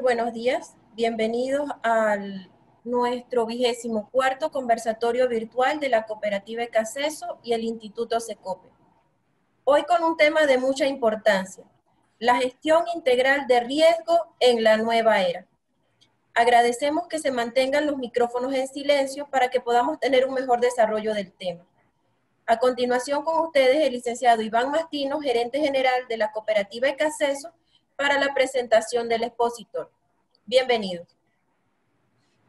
buenos días. Bienvenidos al nuestro vigésimo cuarto conversatorio virtual de la cooperativa Ecaceso y el Instituto Secope. Hoy con un tema de mucha importancia, la gestión integral de riesgo en la nueva era. Agradecemos que se mantengan los micrófonos en silencio para que podamos tener un mejor desarrollo del tema. A continuación con ustedes el licenciado Iván Mastino, gerente general de la cooperativa Ecaceso para la presentación del expositor. Bienvenido.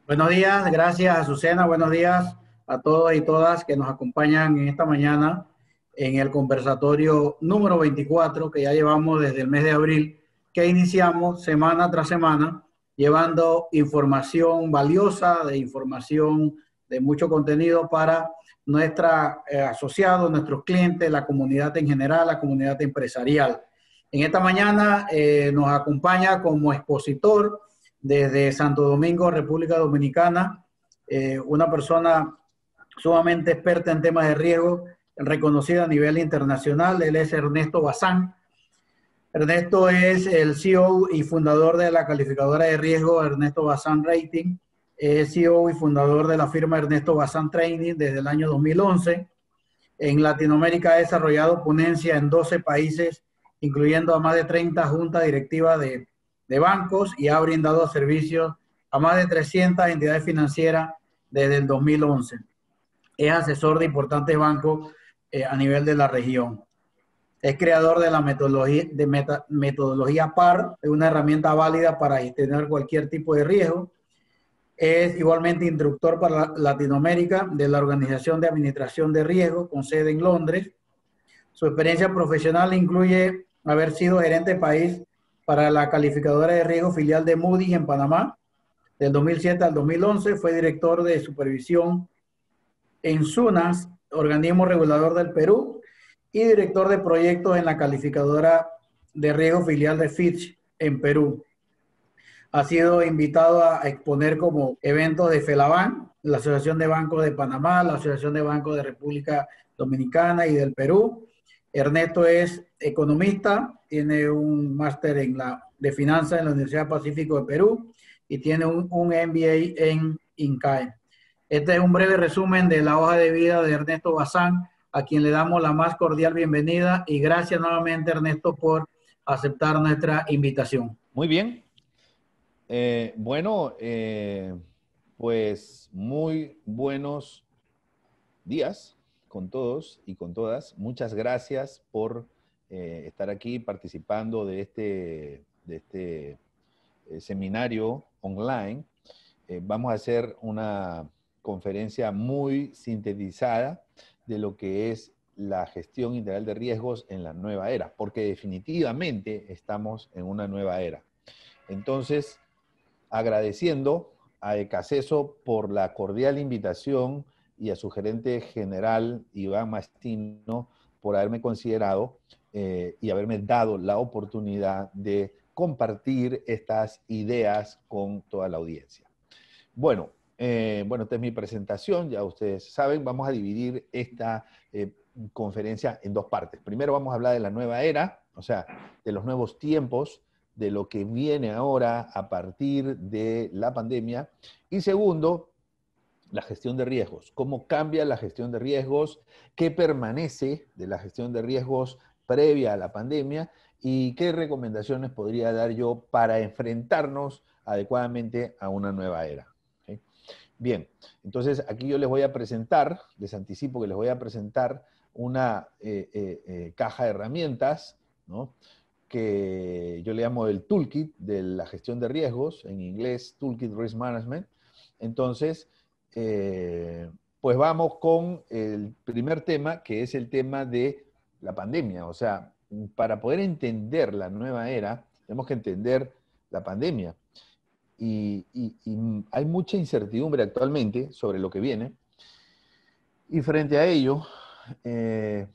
Buenos días, gracias Azucena, buenos días a todos y todas que nos acompañan en esta mañana en el conversatorio número 24 que ya llevamos desde el mes de abril, que iniciamos semana tras semana llevando información valiosa, de información de mucho contenido para nuestros eh, asociados, nuestros clientes, la comunidad en general, la comunidad empresarial. En esta mañana eh, nos acompaña como expositor desde Santo Domingo, República Dominicana, eh, una persona sumamente experta en temas de riesgo, reconocida a nivel internacional. Él es Ernesto Bazán. Ernesto es el CEO y fundador de la calificadora de riesgo Ernesto Bazán Rating. Es CEO y fundador de la firma Ernesto Bazán Training desde el año 2011. En Latinoamérica ha desarrollado ponencia en 12 países incluyendo a más de 30 juntas directivas de, bancos y ha brindado servicios a más de 300 entidades financieras desde el 2011. Es asesor de importantes bancos eh, a nivel de la región. Es creador de la metodología, de PAR, una herramienta válida para gestionar cualquier tipo de riesgo. Es igualmente instructor para Latinoamérica de la Organización de Administración de Riesgo con sede en Londres. Su experiencia profesional incluye haber sido gerente país para la calificadora de riesgo filial de Moody's en Panamá, del 2007 al 2011, fue director de supervisión en SUNAS, organismo regulador del Perú, y director de proyectos en la calificadora de riesgo filial de Fitch en Perú. Ha sido invitado a exponer como evento de FELABAN, la Asociación de Bancos de Panamá, la Asociación de Bancos de República Dominicana y del Perú, Ernesto es economista, tiene un máster en la, de finanzas en la Universidad Pacífico de Perú y tiene un, MBA en INCAE. Este es un breve resumen de la hoja de vida de Ernesto Bazán, a quien le damos la más cordial bienvenida y gracias nuevamente Ernesto por aceptar nuestra invitación. Muy bien. Eh, bueno, eh, pues muy buenos días con todos y con todas. Muchas gracias por eh, estar aquí participando de este, de este eh, seminario online. Eh, vamos a hacer una conferencia muy sintetizada de lo que es la gestión integral de riesgos en la nueva era, porque definitivamente estamos en una nueva era. Entonces, agradeciendo a Ecaseso por la cordial invitación y a su gerente general, Iván Mastino, por haberme considerado eh, y haberme dado la oportunidad de compartir estas ideas con toda la audiencia. Bueno, eh, bueno, esta es mi presentación, ya ustedes saben, vamos a dividir esta eh, conferencia en dos partes. Primero vamos a hablar de la nueva era, o sea, de los nuevos tiempos, de lo que viene ahora a partir de la pandemia. Y segundo, la gestión de riesgos, cómo cambia la gestión de riesgos, qué permanece de la gestión de riesgos previa a la pandemia y qué recomendaciones podría dar yo para enfrentarnos adecuadamente a una nueva era. Bien, entonces aquí yo les voy a presentar, les anticipo que les voy a presentar una eh, eh, eh, caja de herramientas, que yo le llamo el toolkit de la gestión de riesgos, en inglés Toolkit Risk Management. Entonces, eh, pues vamos con el primer tema, que es el tema de la pandemia. O sea, para poder entender la nueva era, tenemos que entender la pandemia. Y, hay mucha incertidumbre actualmente sobre lo que viene. Y frente a ello, eh,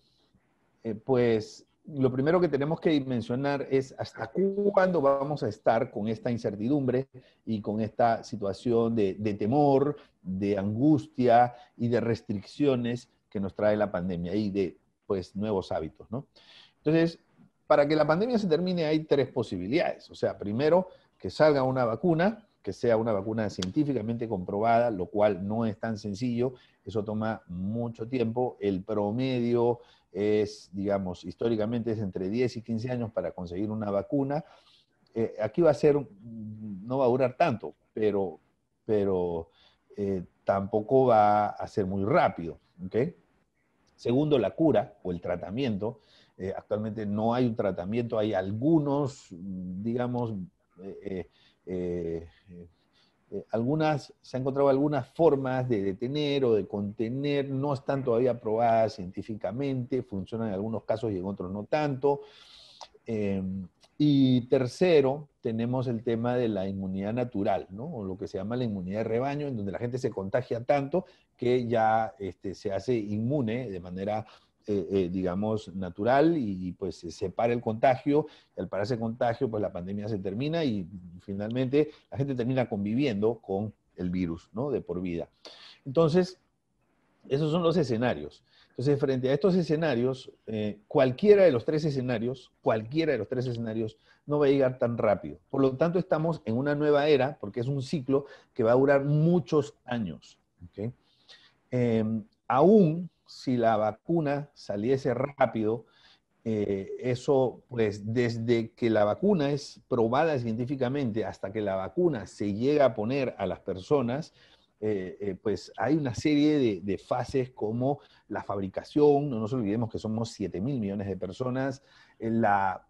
eh, pues lo primero que tenemos que dimensionar es hasta cuándo vamos a estar con esta incertidumbre y con esta situación de, temor, de angustia y de restricciones que nos trae la pandemia y de pues nuevos hábitos, Entonces, para que la pandemia se termine hay tres posibilidades. O sea, primero, que salga una vacuna, que sea una vacuna científicamente comprobada, lo cual no es tan sencillo, eso toma mucho tiempo. El promedio es, digamos, históricamente es entre 10 y 15 años para conseguir una vacuna. Eh, aquí va a ser, no va a durar tanto, pero, pero eh, tampoco va a ser muy rápido. Segundo, la cura o el tratamiento. Eh, actualmente no hay un tratamiento, hay algunos, mm, digamos, eh, algunas, se han encontrado algunas formas de detener o de contener, no están todavía probadas científicamente, funcionan en algunos casos y en otros no tanto. Em, y tercero, tenemos el tema de la inmunidad natural, o lo que se llama la inmunidad de rebaño, en donde la gente se contagia tanto que ya este, se hace inmune de manera eh, eh, digamos, natural y, pues se para el contagio. Y al pararse el contagio, pues la pandemia se termina y finalmente la gente termina conviviendo con el virus, ¿no? De por vida. Entonces, esos son los escenarios. Entonces, frente a estos escenarios, eh, cualquiera de los tres escenarios, cualquiera de los tres escenarios no va a llegar tan rápido. Por lo tanto, estamos en una nueva era, porque es un ciclo que va a durar muchos años. ¿okay? Em, aún si la vacuna saliese rápido, eh, eso, pues desde que la vacuna es probada científicamente hasta que la vacuna se llega a poner a las personas, eh, eh, pues hay una serie de, fases como la fabricación, no nos olvidemos que somos 7 mil millones de personas, la,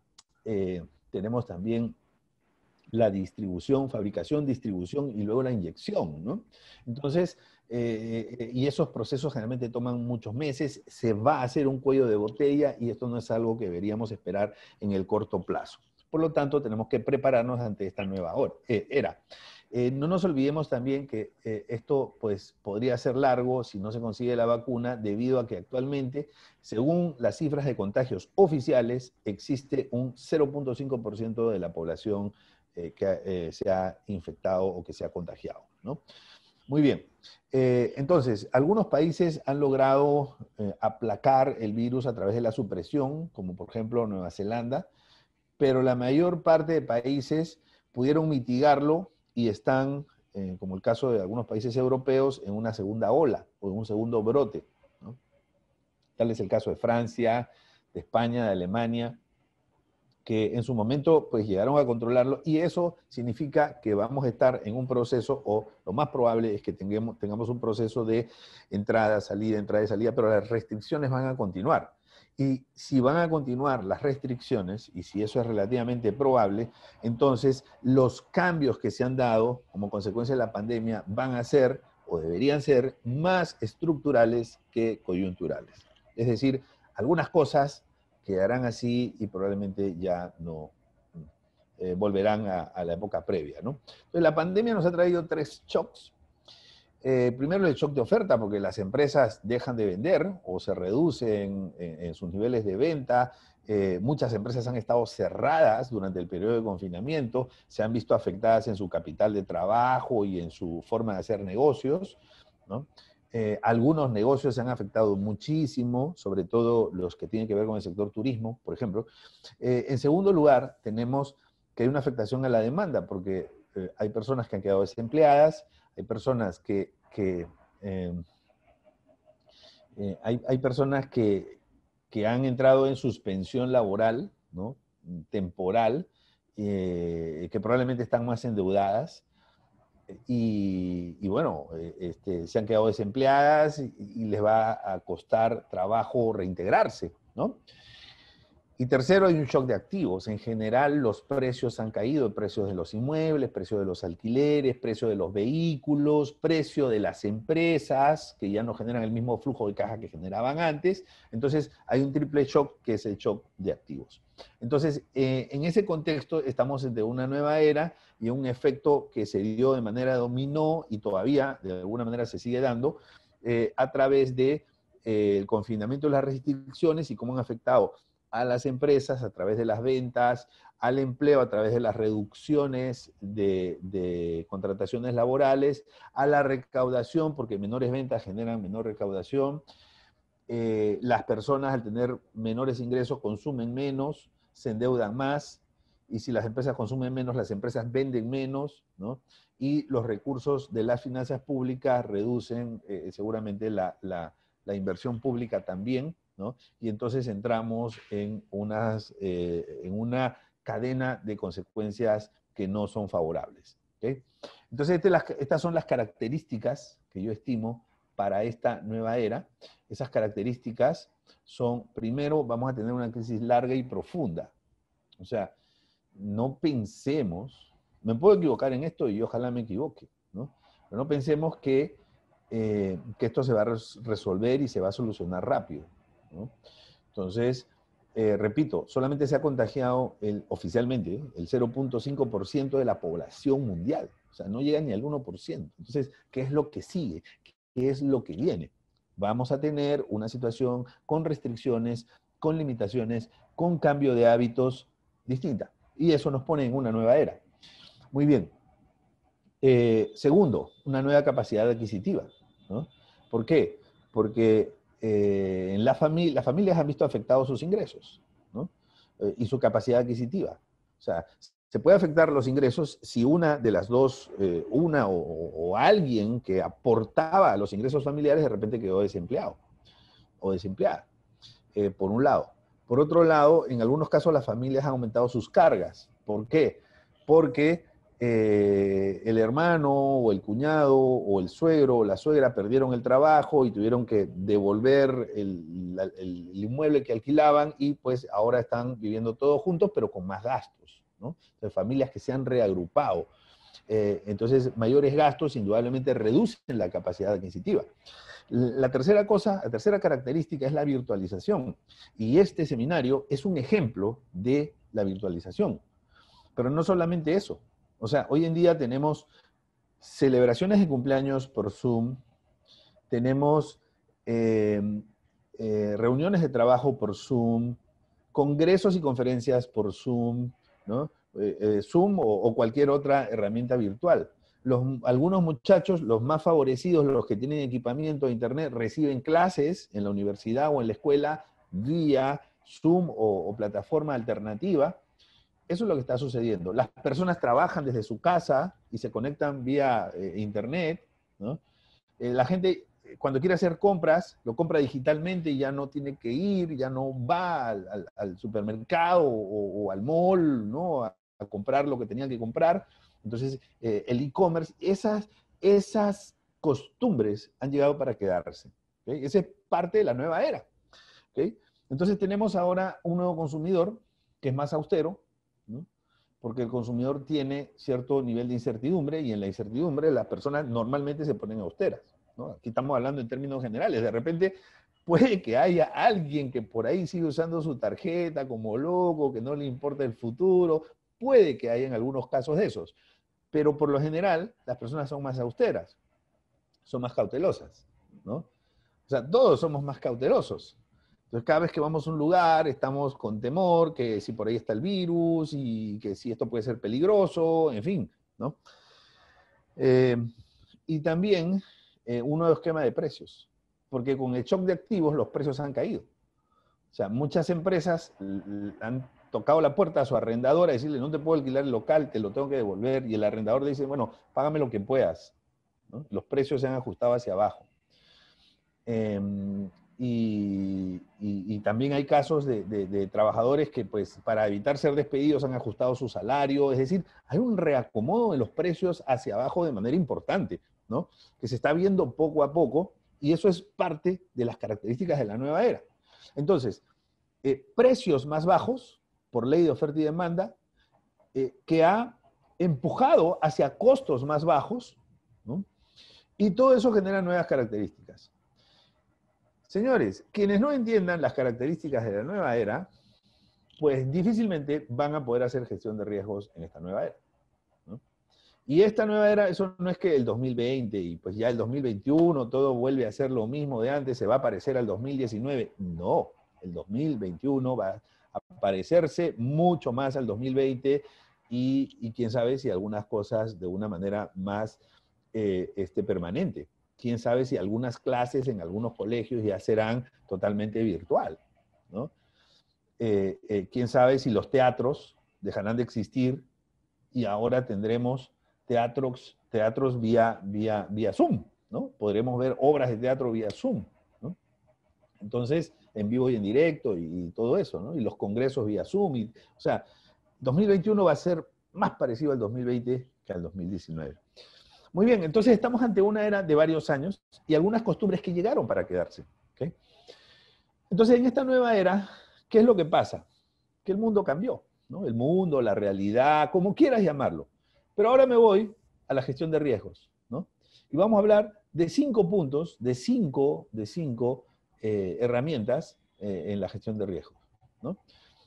tenemos también la distribución, fabricación, distribución y luego la inyección, ¿no? Entonces, eh, eh, y esos procesos generalmente toman muchos meses, se va a hacer un cuello de botella y esto no es algo que deberíamos esperar en el corto plazo. Por lo tanto, tenemos que prepararnos ante esta nueva eh, era. no nos olvidemos también que esto pues, podría ser largo si no se consigue la vacuna, debido a que actualmente, según las cifras de contagios oficiales, existe un 0.5% de la población que se ha infectado o que se ha contagiado. ¿no? Muy bien. Eh, entonces, algunos países han logrado eh, aplacar el virus a través de la supresión, como por ejemplo Nueva Zelanda, pero la mayor parte de países pudieron mitigarlo y están, eh, como el caso de algunos países europeos, en una segunda ola o en un segundo brote. Tal es el caso de Francia, de España, de Alemania que en su momento pues llegaron a controlarlo y eso significa que vamos a estar en un proceso o lo más probable es que tengamos, tengamos un proceso de entrada, salida, entrada y salida, pero las restricciones van a continuar. Y si van a continuar las restricciones, y si eso es relativamente probable, entonces los cambios que se han dado como consecuencia de la pandemia van a ser o deberían ser más estructurales que coyunturales. Es decir, algunas cosas quedarán así y probablemente ya no mm, eh, volverán a, la época previa. ¿no? Entonces, la pandemia nos ha traído tres shocks. Eh, primero, el shock de oferta, porque las empresas dejan de vender o se reducen en, sus niveles de venta. Eh, muchas empresas han estado cerradas durante el periodo de confinamiento, se han visto afectadas en su capital de trabajo y en su forma de hacer negocios. ¿no? Eh, algunos negocios se han afectado muchísimo, sobre todo los que tienen que ver con el sector turismo, por ejemplo. Eh, en segundo lugar, tenemos que hay una afectación a la demanda, porque eh, hay personas que han quedado desempleadas, hay personas que, hay, personas que, han entrado en suspensión laboral, temporal, que probablemente están más endeudadas y, y, bueno, eh, este, se han quedado desempleadas y, les va a costar trabajo reintegrarse, ¿no? Y tercero, hay un shock de activos. En general, los precios han caído, precios de los inmuebles, precios de los alquileres, precios de los vehículos, precio de las empresas, que ya no generan el mismo flujo de caja que generaban antes. Entonces, hay un triple shock que es el shock de activos. Entonces, eh, en ese contexto estamos ante una nueva era y un efecto que se dio de manera dominó y todavía de alguna manera se sigue dando eh, a través del eh, confinamiento de las restricciones y cómo han afectado a las empresas a través de las ventas, al empleo a través de las reducciones de, contrataciones laborales, a la recaudación, porque menores ventas generan menor recaudación. Eh, las personas al tener menores ingresos consumen menos, se endeudan más, y si las empresas consumen menos, las empresas venden menos, Y los recursos de las finanzas públicas reducen eh, seguramente la inversión pública también. Y entonces entramos en, unas, eh, en una cadena de consecuencias que no son favorables. Entonces, este estas son las características que yo estimo para esta nueva era. Esas características son, primero, vamos a tener una crisis larga y profunda. O sea, no pensemos, me puedo equivocar en esto y ojalá me equivoque, ¿no? Pero no pensemos que eh, esto se va a resolver y se va a solucionar rápido. Entonces, eh, repito, solamente se ha contagiado el, oficialmente el 0.5% de la población mundial. O sea, no llega ni al 1%. Entonces, ¿qué es lo que sigue? ¿Qué es lo que viene? Vamos a tener una situación con restricciones, con limitaciones, con cambio de hábitos distinta. Y eso nos pone en una nueva era. Muy bien. Eh, segundo, una nueva capacidad adquisitiva. ¿Por qué? Porque eh, en la familia, las familias han visto afectados sus ingresos eh, y su capacidad adquisitiva. O sea, se puede afectar los ingresos si una de las dos, eh, una o, alguien que aportaba los ingresos familiares de repente quedó desempleado o desempleada, por un lado. Por otro lado, en algunos casos las familias han aumentado sus cargas. ¿Por qué? Porque eh, el hermano o el cuñado o el suegro o la suegra perdieron el trabajo y tuvieron que devolver el, inmueble que alquilaban y pues ahora están viviendo todos juntos pero con más gastos, ¿no? familias que se han reagrupado. Eh, entonces, mayores gastos indudablemente reducen la capacidad adquisitiva. La tercera cosa, la tercera característica es la virtualización. Y este seminario es un ejemplo de la virtualización. Pero no solamente eso, o sea, hoy en día tenemos celebraciones de cumpleaños por Zoom, tenemos eh, eh, reuniones de trabajo por Zoom, congresos y conferencias por Zoom, ¿no? Eh, Zoom o, cualquier otra herramienta virtual. algunos muchachos, los más favorecidos, los que tienen equipamiento de Internet, reciben clases en la universidad o en la escuela vía Zoom o plataforma alternativa eso es lo que está sucediendo. Las personas trabajan desde su casa y se conectan vía eh, internet, eh, la gente eh, cuando quiere hacer compras, lo compra digitalmente y ya no tiene que ir, ya no va al, supermercado o, al mall, ¿no? A, comprar lo que tenía que comprar. Entonces, el e-commerce, esas, esas costumbres han llegado para quedarse. ¿okay? Esa es parte de la nueva era. Entonces, tenemos ahora un nuevo consumidor que es más austero, porque el consumidor tiene cierto nivel de incertidumbre y en la incertidumbre las personas normalmente se ponen austeras. Aquí estamos hablando en términos generales. De repente puede que haya alguien que por ahí sigue usando su tarjeta como loco, que no le importa el futuro. Puede que haya en algunos casos de esos. Pero por lo general las personas son más austeras, son más cautelosas. ¿no? O sea, todos somos más cautelosos. Entonces, cada vez que vamos a un lugar, estamos con temor que si por ahí está el virus y que si esto puede ser peligroso, en fin, ¿no? Eh, y también eh, uno de los esquemas de precios, porque con el shock de activos los precios han caído. O sea, muchas empresas han tocado la puerta a su arrendadora a decirle, no te puedo alquilar el local, te lo tengo que devolver, y el arrendador le dice, bueno, págame lo que puedas. Los precios se han ajustado hacia abajo. Eh, y, también hay casos de, trabajadores que, pues, para evitar ser despedidos, han ajustado su salario. Es decir, hay un reacomodo de los precios hacia abajo de manera importante, ¿no? Que se está viendo poco a poco y eso es parte de las características de la nueva era. Entonces, eh, precios más bajos por ley de oferta y demanda eh, que ha empujado hacia costos más bajos, ¿no? Y todo eso genera nuevas características. Señores, quienes no entiendan las características de la nueva era, pues difícilmente van a poder hacer gestión de riesgos en esta nueva era. Y esta nueva era, eso no es que el 2020 y pues ya el 2021 todo vuelve a ser lo mismo de antes, se va a parecer al 2019. No, el 2021 va a parecerse mucho más al 2020 y, quién sabe si algunas cosas de una manera más eh, este, permanente quién sabe si algunas clases en algunos colegios ya serán totalmente virtual, eh, eh, quién sabe si los teatros dejarán de existir y ahora tendremos teatros, teatros vía, vía, vía Zoom, ¿no? Podremos ver obras de teatro vía Zoom, Entonces, en vivo y en directo y, todo eso, Y los congresos vía Zoom, o sea, 2021 va a ser más parecido al 2020 que al 2019. Muy bien, entonces estamos ante una era de varios años y algunas costumbres que llegaron para quedarse. Entonces, en esta nueva era, ¿qué es lo que pasa? Que el mundo cambió, ¿no? El mundo, la realidad, como quieras llamarlo. Pero ahora me voy a la gestión de riesgos, Y vamos a hablar de cinco puntos, de cinco, de cinco eh, herramientas eh, en la gestión de riesgos,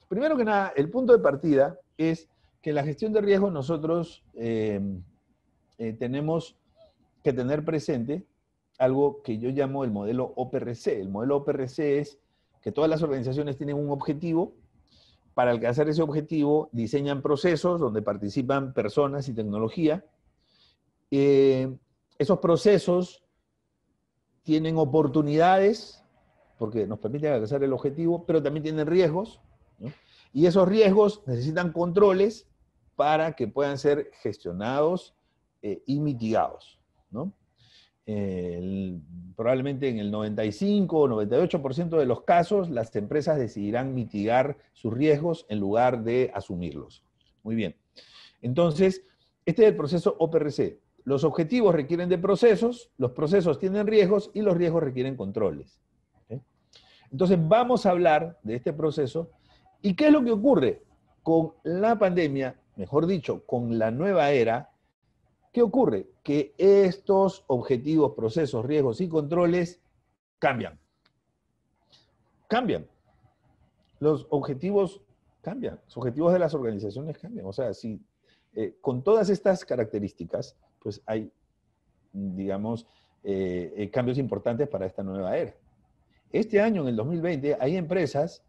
Primero que nada, el punto de partida es que en la gestión de riesgos nosotros eh, eh, tenemos que tener presente algo que yo llamo el modelo OPRC. El modelo OPRC es que todas las organizaciones tienen un objetivo. Para alcanzar ese objetivo diseñan procesos donde participan personas y tecnología. Eh, esos procesos tienen oportunidades porque nos permiten alcanzar el objetivo, pero también tienen riesgos. Y esos riesgos necesitan controles para que puedan ser gestionados y eh, mitigados. probablemente en el 95 o 98% de los casos las empresas decidirán mitigar sus riesgos en lugar de asumirlos. Muy bien. Entonces, este es el proceso OPRC. Los objetivos requieren de procesos, los procesos tienen riesgos y los riesgos requieren controles. Entonces, vamos a hablar de este proceso y qué es lo que ocurre con la pandemia, mejor dicho, con la nueva era, ¿Qué ocurre? Que estos objetivos, procesos, riesgos y controles cambian. Cambian. Los objetivos cambian. Los objetivos de las organizaciones cambian. O sea, si eh, con todas estas características, pues hay, digamos, eh, eh, cambios importantes para esta nueva era. Este año, en el 2020, hay empresas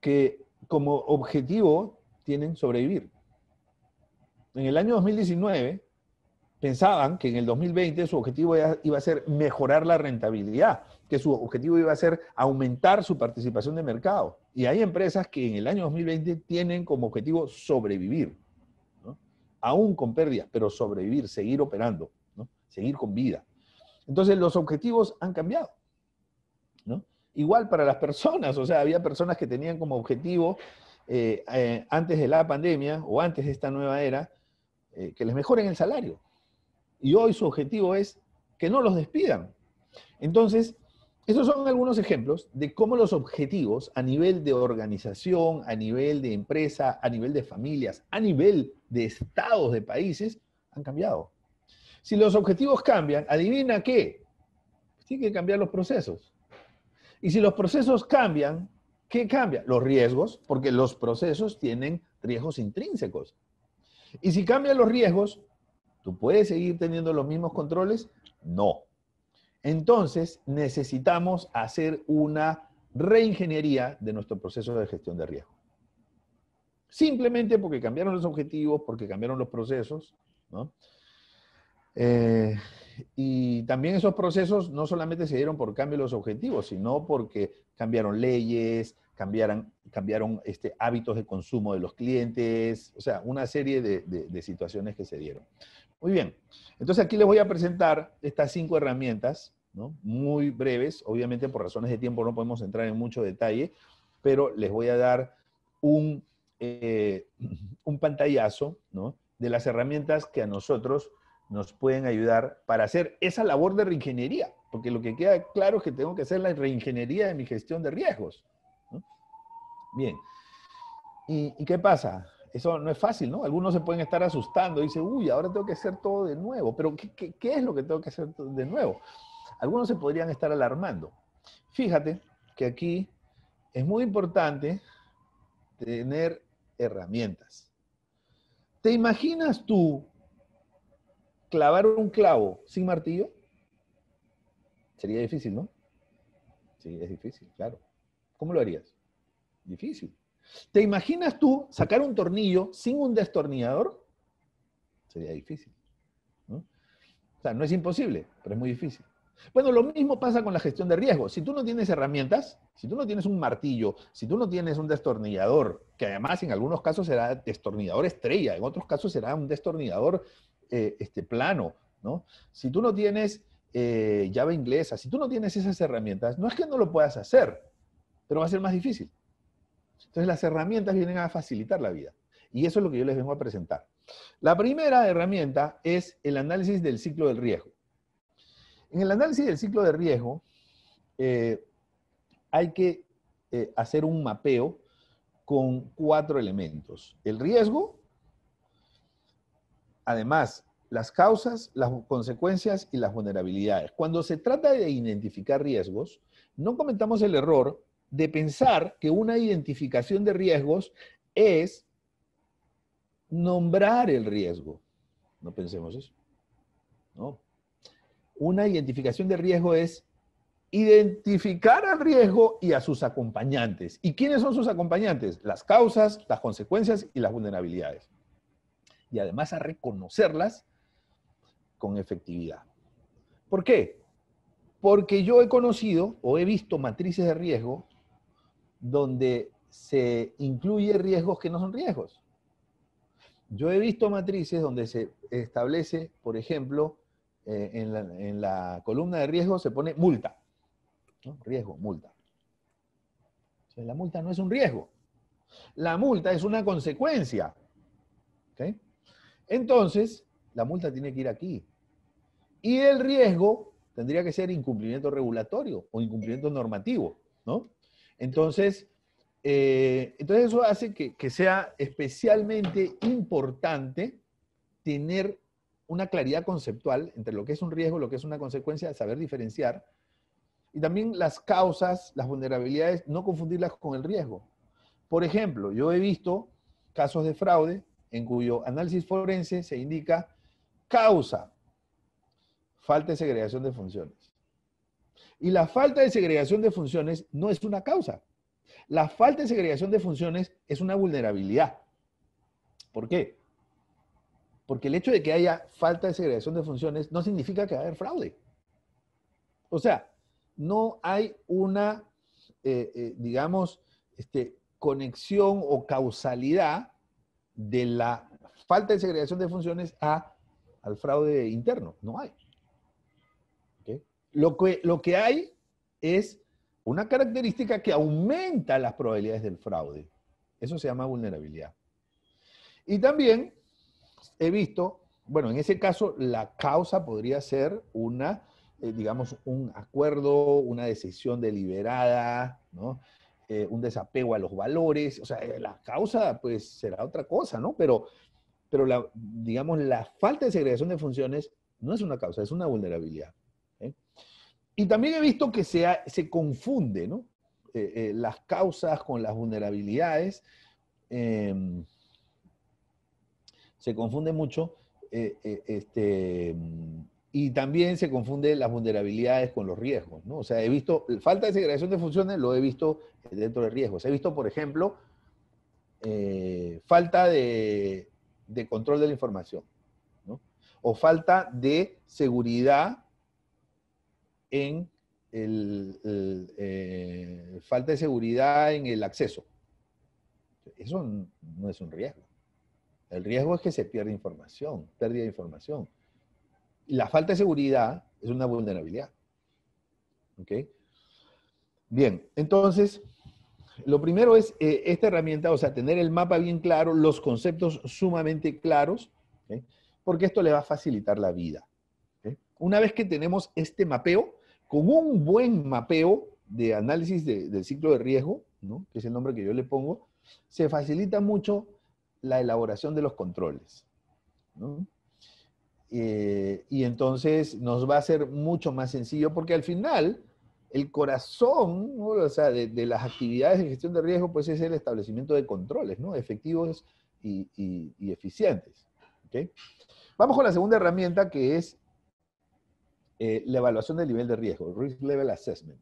que como objetivo tienen sobrevivir en el año 2019 pensaban que en el 2020 su objetivo iba a ser mejorar la rentabilidad, que su objetivo iba a ser aumentar su participación de mercado. Y hay empresas que en el año 2020 tienen como objetivo sobrevivir, aún con pérdidas, pero sobrevivir, seguir operando, seguir con vida. Entonces los objetivos han cambiado. Igual para las personas, o sea, había personas que tenían como objetivo eh, eh, antes de la pandemia o antes de esta nueva era, eh, que les mejoren el salario. Y hoy su objetivo es que no los despidan. Entonces, esos son algunos ejemplos de cómo los objetivos a nivel de organización, a nivel de empresa, a nivel de familias, a nivel de estados, de países, han cambiado. Si los objetivos cambian, adivina qué. Tiene que cambiar los procesos. Y si los procesos cambian, ¿qué cambia? Los riesgos, porque los procesos tienen riesgos intrínsecos. Y si cambian los riesgos, ¿tú puedes seguir teniendo los mismos controles? No. Entonces, necesitamos hacer una reingeniería de nuestro proceso de gestión de riesgo. Simplemente porque cambiaron los objetivos, porque cambiaron los procesos, ¿no? Eh, y también esos procesos no solamente se dieron por cambio de los objetivos, sino porque cambiaron leyes, cambiaron este, hábitos de consumo de los clientes, o sea, una serie de, de, situaciones que se dieron. Muy bien, entonces aquí les voy a presentar estas cinco herramientas, ¿no? muy breves, obviamente por razones de tiempo no podemos entrar en mucho detalle, pero les voy a dar un, eh, un pantallazo ¿no? de las herramientas que a nosotros nos pueden ayudar para hacer esa labor de reingeniería, porque lo que queda claro es que tengo que hacer la reingeniería de mi gestión de riesgos. Bien. ¿Y, qué pasa? Eso no es fácil, ¿no? Algunos se pueden estar asustando. y Dicen, uy, ahora tengo que hacer todo de nuevo. Pero qué es lo que tengo que hacer de nuevo? Algunos se podrían estar alarmando. Fíjate que aquí es muy importante tener herramientas. ¿Te imaginas tú clavar un clavo sin martillo? Sería difícil, ¿no? Sí, es difícil, claro. ¿Cómo lo harías? Difícil. ¿Te imaginas tú sacar un tornillo sin un destornillador? Sería difícil. ¿no? O sea, no es imposible, pero es muy difícil. Bueno, lo mismo pasa con la gestión de riesgo. Si tú no tienes herramientas, si tú no tienes un martillo, si tú no tienes un destornillador, que además en algunos casos será destornillador estrella, en otros casos será un destornillador eh, este, plano, ¿no? Si tú no tienes eh, llave inglesa, si tú no tienes esas herramientas, no es que no lo puedas hacer, pero va a ser más difícil. Entonces las herramientas vienen a facilitar la vida. Y eso es lo que yo les vengo a presentar. La primera herramienta es el análisis del ciclo del riesgo. En el análisis del ciclo de riesgo eh, hay que eh, hacer un mapeo con cuatro elementos. El riesgo, además, las causas, las consecuencias y las vulnerabilidades. Cuando se trata de identificar riesgos, no cometamos el error de pensar que una identificación de riesgos es nombrar el riesgo. No pensemos eso. No. Una identificación de riesgo es identificar al riesgo y a sus acompañantes. ¿Y quiénes son sus acompañantes? Las causas, las consecuencias y las vulnerabilidades. Y además a reconocerlas con efectividad. ¿Por qué? Porque yo he conocido o he visto matrices de riesgo donde se incluye riesgos que no son riesgos. Yo he visto matrices donde se establece, por ejemplo, eh, en, la, columna de riesgo se pone multa. Riesgo, multa. la multa no es un riesgo. La multa es una consecuencia. Entonces, la multa tiene que ir aquí. Y el riesgo tendría que ser incumplimiento regulatorio o incumplimiento normativo, ¿no? Entonces, eh, entonces eso hace que, que, sea especialmente importante tener una claridad conceptual entre lo que es un riesgo, lo que es una consecuencia, saber diferenciar. Y también las causas, las vulnerabilidades, no confundirlas con el riesgo. Por ejemplo, yo he visto casos de fraude en cuyo análisis forense se indica causa, falta de segregación de funciones. Y la falta de segregación de funciones no es una causa. La falta de segregación de funciones es una vulnerabilidad. ¿Por qué? Porque el hecho de que haya falta de segregación de funciones no significa que va a haber fraude. O sea, no hay una, eh, eh, digamos, este, conexión o causalidad de la falta de segregación de funciones a, al fraude interno. No hay. Lo que, hay es una característica que aumenta las probabilidades del fraude. Eso se llama vulnerabilidad. Y también he visto, bueno, en ese caso la causa podría ser una, eh, digamos, un acuerdo, una decisión deliberada, eh, un desapego a los valores, o sea, eh, la causa pues será otra cosa, ¿no? Pero, pero la, digamos, la falta de segregación de funciones no es una causa, es una vulnerabilidad. Y también he visto que se, se confunde ¿no? Eh, eh, las causas con las vulnerabilidades. Em, se confunde mucho. Eh, este, y también se confunde las vulnerabilidades con los riesgos. ¿no? O sea, he visto falta de segregación de funciones, lo he visto dentro de riesgos. He visto, por ejemplo, falta de, de control de la información ¿no? o falta de seguridad en el, eh, falta de seguridad en el acceso. Eso no es un riesgo. El riesgo es que se pierda información, pérdida de información. La falta de seguridad es una vulnerabilidad. ¿Ok? Bien, entonces, lo primero es eh, esta herramienta, o sea, tener el mapa bien claro, los conceptos sumamente claros, porque esto le va a facilitar la vida. Una vez que tenemos este mapeo, con un buen mapeo de análisis del ciclo de riesgo, que es el nombre que yo le pongo, se facilita mucho la elaboración de los controles. Eh, y entonces nos va a ser mucho más sencillo porque al final el corazón de, las actividades de gestión de riesgo pues es el establecimiento de controles ¿no? efectivos y, eficientes. Vamos con la segunda herramienta que es eh, la evaluación del nivel de riesgo, Risk Level Assessment.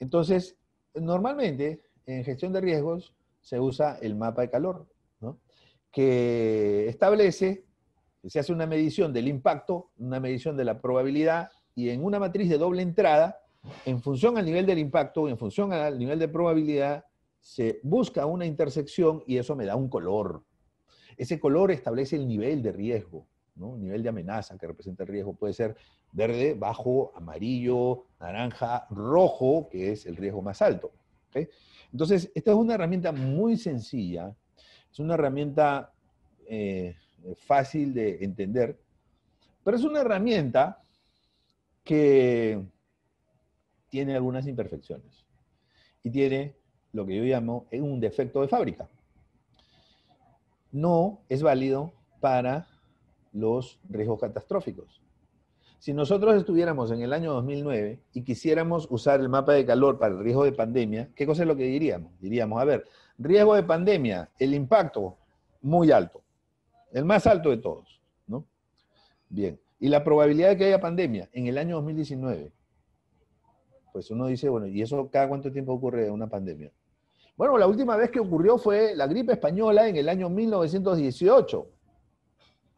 Entonces, normalmente en gestión de riesgos se usa el mapa de calor, que establece, se hace una medición del impacto, una medición de la probabilidad, y en una matriz de doble entrada, en función al nivel del impacto, en función al nivel de probabilidad, se busca una intersección y eso me da un color. Ese color establece el nivel de riesgo nivel de amenaza que representa el riesgo puede ser verde, bajo, amarillo, naranja, rojo, que es el riesgo más alto. Entonces, esta es una herramienta muy sencilla, es una herramienta eh, fácil de entender, pero es una herramienta que tiene algunas imperfecciones y tiene lo que yo llamo un defecto de fábrica. No es válido para los riesgos catastróficos. Si nosotros estuviéramos en el año 2009 y quisiéramos usar el mapa de calor para el riesgo de pandemia, ¿qué cosa es lo que diríamos? Diríamos, a ver, riesgo de pandemia, el impacto muy alto, el más alto de todos, ¿no? Bien, y la probabilidad de que haya pandemia en el año 2019, pues uno dice, bueno, ¿y eso cada cuánto tiempo ocurre una pandemia? Bueno, la última vez que ocurrió fue la gripe española en el año 1918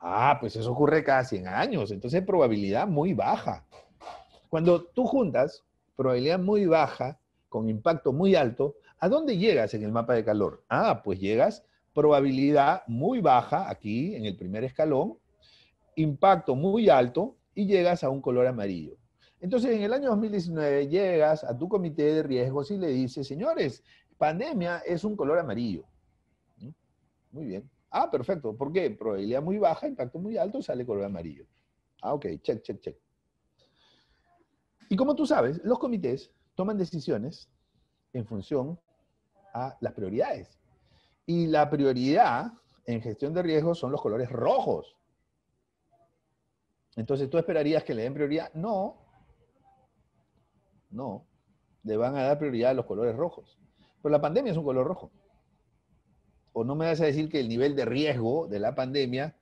Ah, pues eso ocurre cada 100 años, entonces probabilidad muy baja. Cuando tú juntas probabilidad muy baja con impacto muy alto, ¿a dónde llegas en el mapa de calor? Ah, pues llegas probabilidad muy baja aquí en el primer escalón, impacto muy alto y llegas a un color amarillo. Entonces, en el año 2019 llegas a tu comité de riesgos y le dices, señores, pandemia es un color amarillo. Muy bien. Ah, perfecto. ¿Por qué? Probabilidad muy baja, impacto muy alto, sale color amarillo. Ah, ok, check, check, check. Y como tú sabes, los comités toman decisiones en función a las prioridades. Y la prioridad en gestión de riesgos son los colores rojos. Entonces, ¿tú esperarías que le den prioridad? No. No. Le van a dar prioridad a los colores rojos. Pero la pandemia es un color rojo o no me vas a decir que el nivel de riesgo de la pandemia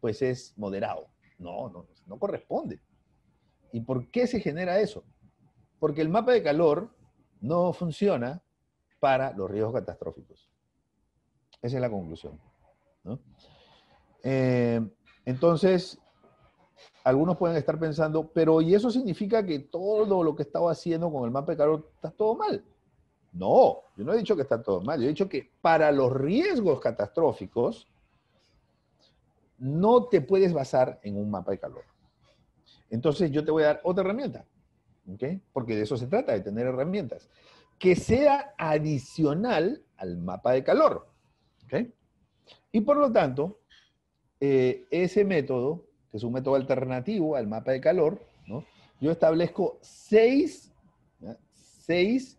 pues es moderado. No, no, no corresponde. ¿Y por qué se genera eso? Porque el mapa de calor no funciona para los riesgos catastróficos. Esa es la conclusión. Eh, entonces, algunos pueden estar pensando, pero ¿y eso significa que todo lo que estaba haciendo con el mapa de calor está todo mal? No, yo no he dicho que está todo mal, yo he dicho que para los riesgos catastróficos no te puedes basar en un mapa de calor. Entonces yo te voy a dar otra herramienta, porque de eso se trata, de tener herramientas, que sea adicional al mapa de calor. Y por lo tanto, eh, ese método, que es un método alternativo al mapa de calor, yo establezco seis, seis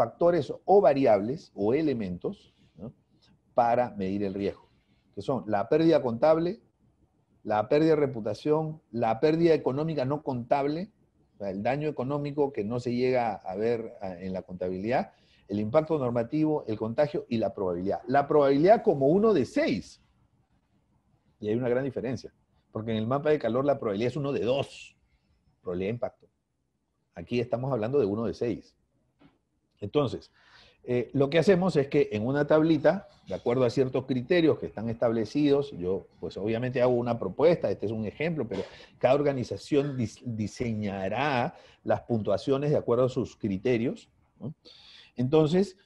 factores o variables o elementos para medir el riesgo, que son la pérdida contable, la pérdida de reputación, la pérdida económica no contable, el daño económico que no se llega a ver en la contabilidad, el impacto normativo, el contagio y la probabilidad. La probabilidad como uno de seis. Y hay una gran diferencia, porque en el mapa de calor la probabilidad es uno de dos, probabilidad de impacto. Aquí estamos hablando de uno de seis. Entonces, eh, lo que hacemos es que en una tablita, de acuerdo a ciertos criterios que están establecidos, yo pues obviamente hago una propuesta, este es un ejemplo, pero cada organización diseñará las puntuaciones de acuerdo a sus criterios. Entonces,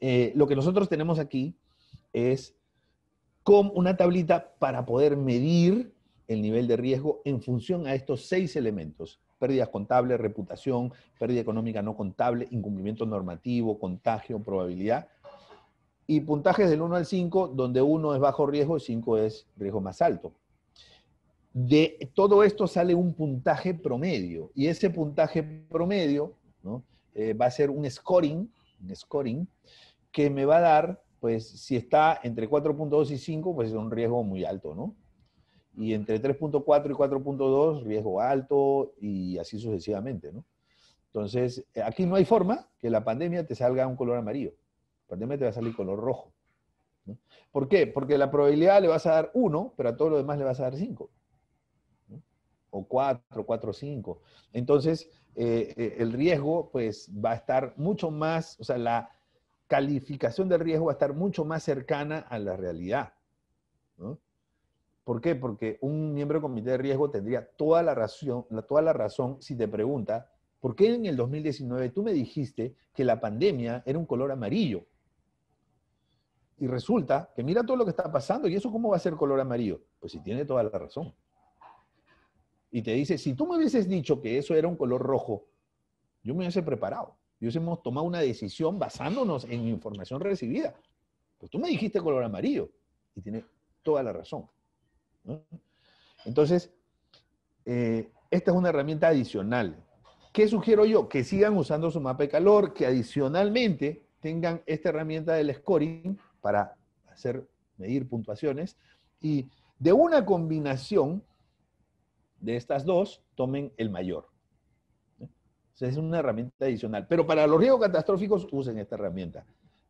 eh, lo que nosotros tenemos aquí es con una tablita para poder medir el nivel de riesgo en función a estos seis elementos pérdidas contables, reputación, pérdida económica no contable, incumplimiento normativo, contagio, probabilidad. Y puntajes del 1 al 5, donde 1 es bajo riesgo y 5 es riesgo más alto. De todo esto sale un puntaje promedio y ese puntaje promedio eh, va a ser un scoring, un scoring que me va a dar, pues si está entre 4.2 y 5, pues es un riesgo muy alto, ¿no? y entre 3.4 y 4.2, riesgo alto y así sucesivamente, ¿no? Entonces, eh, aquí no hay forma que la pandemia te salga un color amarillo. La pandemia te va a salir color rojo. ¿Por qué? Porque la probabilidad le vas a dar 1, pero a todo lo demás le vas a dar 5. O 4, 4, 5. Entonces, eh, eh, el riesgo pues va a estar mucho más, o sea, la calificación del riesgo va a estar mucho más cercana a la realidad. ¿no? ¿Por qué? Porque un miembro del comité de riesgo tendría toda la razón, toda la razón si te pregunta, ¿por qué en el 2019 tú me dijiste que la pandemia era un color amarillo? Y resulta que mira todo lo que está pasando y eso cómo va a ser color amarillo. Pues si tiene toda la razón. Y te dice, si tú me hubieses dicho que eso era un color rojo, yo me hubiese preparado. Yo hubiésemos tomado una decisión basándonos en información recibida. Pues tú me dijiste color amarillo y tiene toda la razón. Entonces, eh, esta es una herramienta adicional. ¿Qué sugiero yo? Que sigan usando su mapa de calor, que adicionalmente tengan esta herramienta del scoring para hacer, medir puntuaciones y de una combinación de estas dos tomen el mayor. es una herramienta adicional. Pero para los riesgos catastróficos usen esta herramienta.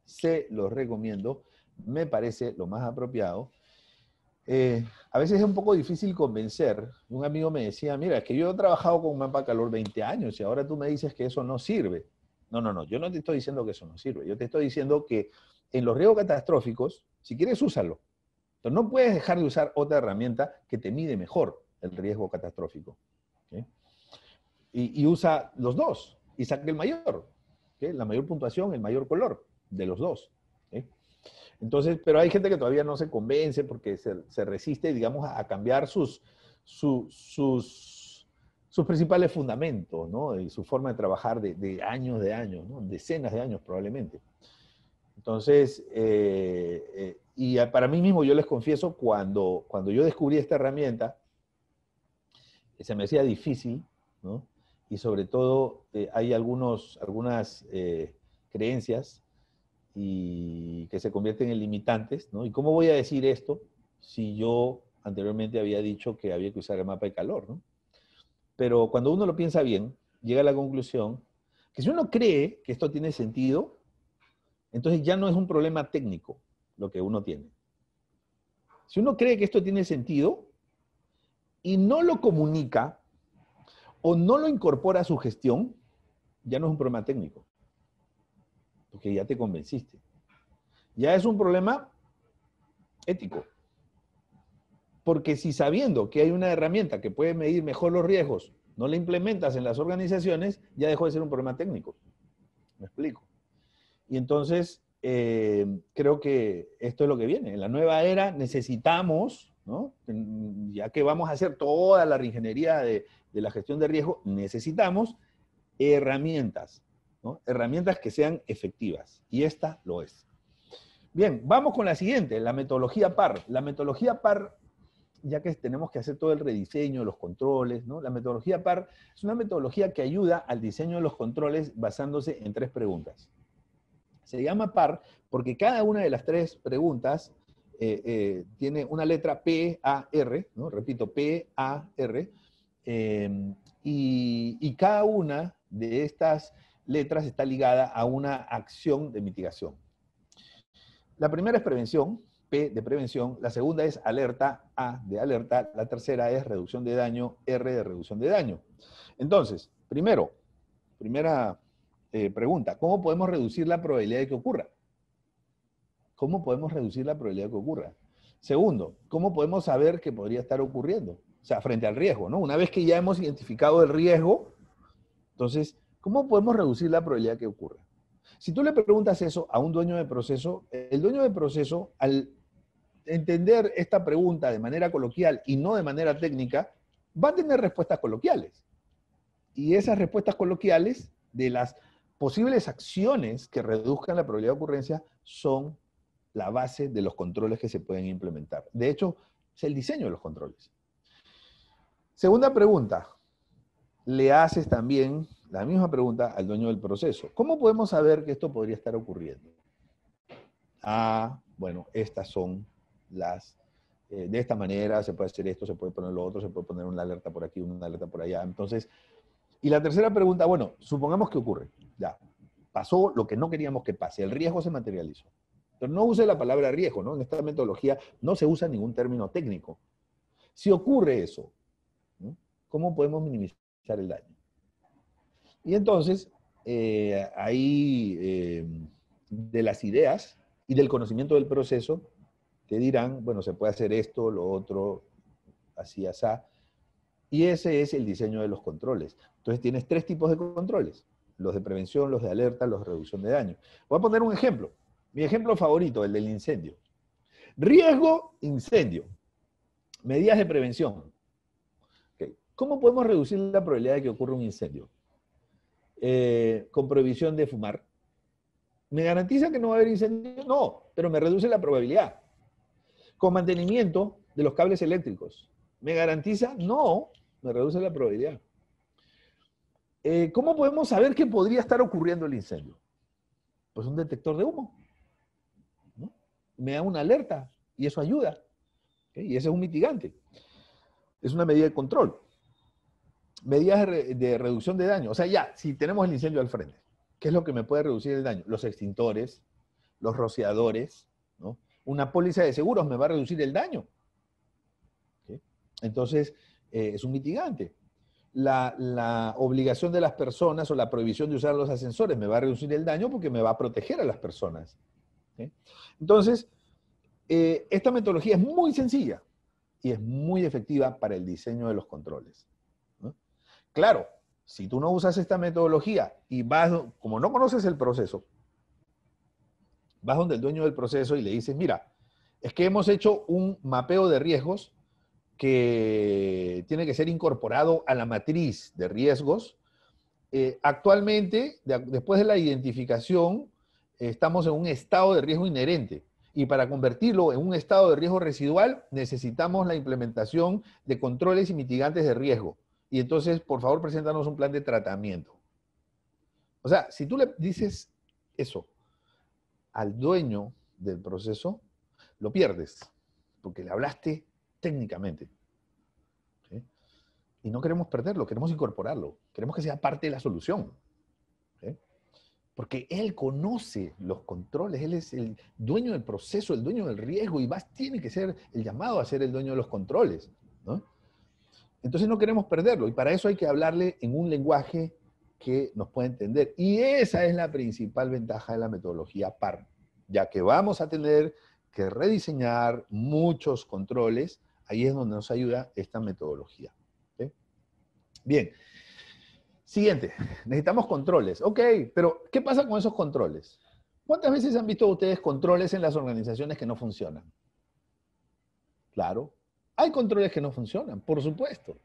Se los recomiendo, me parece lo más apropiado. Eh, a veces es un poco difícil convencer. Un amigo me decía, mira, es que yo he trabajado con Mapa Calor 20 años y ahora tú me dices que eso no sirve. No, no, no, yo no te estoy diciendo que eso no sirve. Yo te estoy diciendo que en los riesgos catastróficos, si quieres, úsalo. Entonces, no puedes dejar de usar otra herramienta que te mide mejor el riesgo catastrófico. Y, usa los dos y saque el mayor, la mayor puntuación, el mayor color de los dos. Entonces, pero hay gente que todavía no se convence porque se, resiste, digamos, a, cambiar sus, principales fundamentos, ¿no? Y su forma de trabajar de, años, de años, Decenas de años probablemente. Entonces, eh, eh, y para mí mismo yo les confieso, cuando, cuando yo descubrí esta herramienta, eh, se me hacía difícil, ¿no? Y sobre todo hay algunos, algunas creencias y que se convierten en limitantes, ¿no? ¿Y cómo voy a decir esto si yo anteriormente había dicho que había que usar el mapa de calor, ¿no? Pero cuando uno lo piensa bien, llega a la conclusión que si uno cree que esto tiene sentido, entonces ya no es un problema técnico lo que uno tiene. Si uno cree que esto tiene sentido y no lo comunica o no lo incorpora a su gestión, ya no es un problema técnico porque ya te convenciste. Ya es un problema ético. Porque si sabiendo que hay una herramienta que puede medir mejor los riesgos, no la implementas en las organizaciones, ya dejó de ser un problema técnico. Me explico. Y entonces, eh, creo que esto es lo que viene. En la nueva era necesitamos, ya que vamos a hacer toda la reingeniería de, de la gestión de riesgo, necesitamos herramientas Herramientas que sean efectivas. Y esta lo es. Bien, vamos con la siguiente, la metodología PAR. La metodología PAR, ya que tenemos que hacer todo el rediseño, los controles, ¿no? La metodología PAR es una metodología que ayuda al diseño de los controles basándose en tres preguntas. Se llama PAR porque cada una de las tres preguntas eh, eh, tiene una letra P, A, R, repito, P, A, R, eh, y, y cada una de estas letras está ligada a una acción de mitigación. La primera es prevención, P de prevención, la segunda es alerta, A de alerta, la tercera es reducción de daño, R de reducción de daño. Entonces, primero, primera eh, pregunta, ¿cómo podemos reducir la probabilidad de que ocurra? ¿Cómo podemos reducir la probabilidad de que ocurra? Segundo, ¿cómo podemos saber que podría estar ocurriendo? O sea, frente al riesgo, ¿no? Una vez que ya hemos identificado el riesgo, entonces ¿Cómo podemos reducir la probabilidad que ocurra? Si tú le preguntas eso a un dueño de proceso, el dueño de proceso, al entender esta pregunta de manera coloquial y no de manera técnica, va a tener respuestas coloquiales. Y esas respuestas coloquiales de las posibles acciones que reduzcan la probabilidad de ocurrencia son la base de los controles que se pueden implementar. De hecho, es el diseño de los controles. Segunda pregunta, le haces también la misma pregunta al dueño del proceso. ¿Cómo podemos saber que esto podría estar ocurriendo? Ah, bueno, estas son las... Eh, de esta manera se puede hacer esto, se puede poner lo otro, se puede poner una alerta por aquí, una alerta por allá. Entonces, y la tercera pregunta, bueno, supongamos que ocurre. Ya, pasó lo que no queríamos que pase, el riesgo se materializó. Pero no use la palabra riesgo, ¿no? En esta metodología no se usa ningún término técnico. Si ocurre eso, ¿cómo podemos minimizar el daño? Y entonces, eh, ahí eh, de las ideas y del conocimiento del proceso, te dirán, bueno, se puede hacer esto, lo otro, así, así. Y ese es el diseño de los controles. Entonces tienes tres tipos de controles, los de prevención, los de alerta, los de reducción de daño. Voy a poner un ejemplo, mi ejemplo favorito, el del incendio. Riesgo, incendio. Medidas de prevención. ¿Cómo podemos reducir la probabilidad de que ocurra un incendio? Eh, con prohibición de fumar. ¿Me garantiza que no va a haber incendio? No, pero me reduce la probabilidad. Con mantenimiento de los cables eléctricos. ¿Me garantiza? No, me reduce la probabilidad. Eh, ¿Cómo podemos saber que podría estar ocurriendo el incendio? Pues un detector de humo. Me da una alerta y eso ayuda. Y ese es un mitigante. Es una medida de control medidas de reducción de daño. O sea, ya, si tenemos el incendio al frente, ¿qué es lo que me puede reducir el daño? Los extintores, los rociadores, ¿no? Una póliza de seguros me va a reducir el daño. Entonces, eh, es un mitigante. La, obligación de las personas o la prohibición de usar los ascensores me va a reducir el daño porque me va a proteger a las personas. Entonces, eh, esta metodología es muy sencilla y es muy efectiva para el diseño de los controles. Claro, si tú no usas esta metodología y vas, como no conoces el proceso, vas donde el dueño del proceso y le dices, mira, es que hemos hecho un mapeo de riesgos que tiene que ser incorporado a la matriz de riesgos. Eh, actualmente, después de la identificación, estamos en un estado de riesgo inherente. Y para convertirlo en un estado de riesgo residual, necesitamos la implementación de controles y mitigantes de riesgo y entonces, por favor, preséntanos un plan de tratamiento. O sea, si tú le dices eso al dueño del proceso, lo pierdes, porque le hablaste técnicamente. Y no queremos perderlo, queremos incorporarlo, queremos que sea parte de la solución. Porque él conoce los controles, él es el dueño del proceso, el dueño del riesgo, y más tiene que ser el llamado a ser el dueño de los controles. ¿no? Entonces no queremos perderlo y para eso hay que hablarle en un lenguaje que nos pueda entender. Y esa es la principal ventaja de la metodología PAR, ya que vamos a tener que rediseñar muchos controles. Ahí es donde nos ayuda esta metodología. Bien. Siguiente, necesitamos controles. Ok, pero ¿qué pasa con esos controles? ¿Cuántas veces han visto ustedes controles en las organizaciones que no funcionan? Claro, hay controles que no funcionan, por supuesto.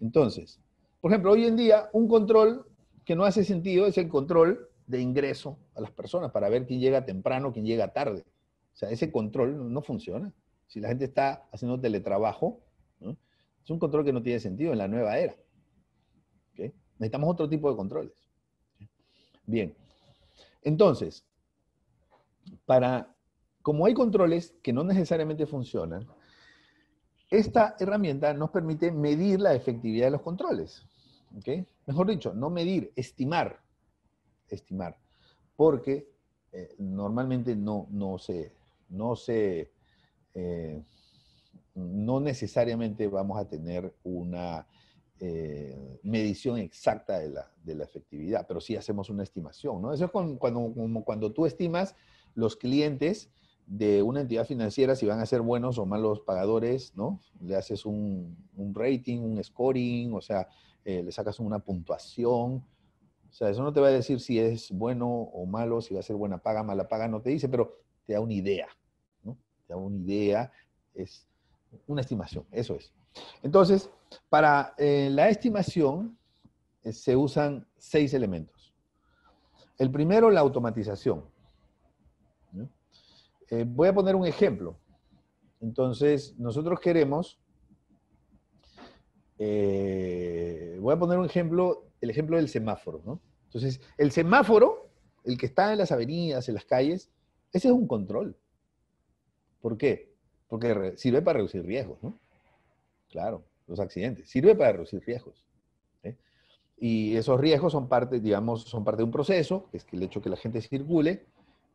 Entonces, por ejemplo, hoy en día un control que no hace sentido es el control de ingreso a las personas para ver quién llega temprano, quién llega tarde. O sea, ese control no funciona. Si la gente está haciendo teletrabajo, es un control que no tiene sentido en la nueva era. Necesitamos otro tipo de controles. Bien. Entonces, para como hay controles que no necesariamente funcionan, esta herramienta nos permite medir la efectividad de los controles. ¿okay? Mejor dicho, no medir, estimar. Estimar. Porque eh, normalmente no, no se, no se, eh, no necesariamente vamos a tener una eh, medición exacta de la, efectividad, pero sí hacemos una estimación, ¿no? Eso es cuando, como cuando tú estimas los clientes de una entidad financiera si van a ser buenos o malos pagadores, ¿no? Le haces un, rating, un scoring, o sea, eh, le sacas una puntuación. O sea, eso no te va a decir si es bueno o malo, si va a ser buena paga, mala paga, no te dice, pero te da una idea, ¿no? Te da una idea, es una estimación, eso es. Entonces, para eh, la estimación eh, se usan seis elementos. El primero, la automatización. Eh, voy a poner un ejemplo. Entonces, nosotros queremos, eh, voy a poner un ejemplo, el ejemplo del semáforo, ¿no? Entonces, el semáforo, el que está en las avenidas, en las calles, ese es un control. ¿Por qué? Porque sirve para reducir riesgos, ¿no? Claro, los accidentes. Sirve para reducir riesgos. ¿eh? Y esos riesgos son parte, digamos, son parte de un proceso, que es el hecho que la gente circule,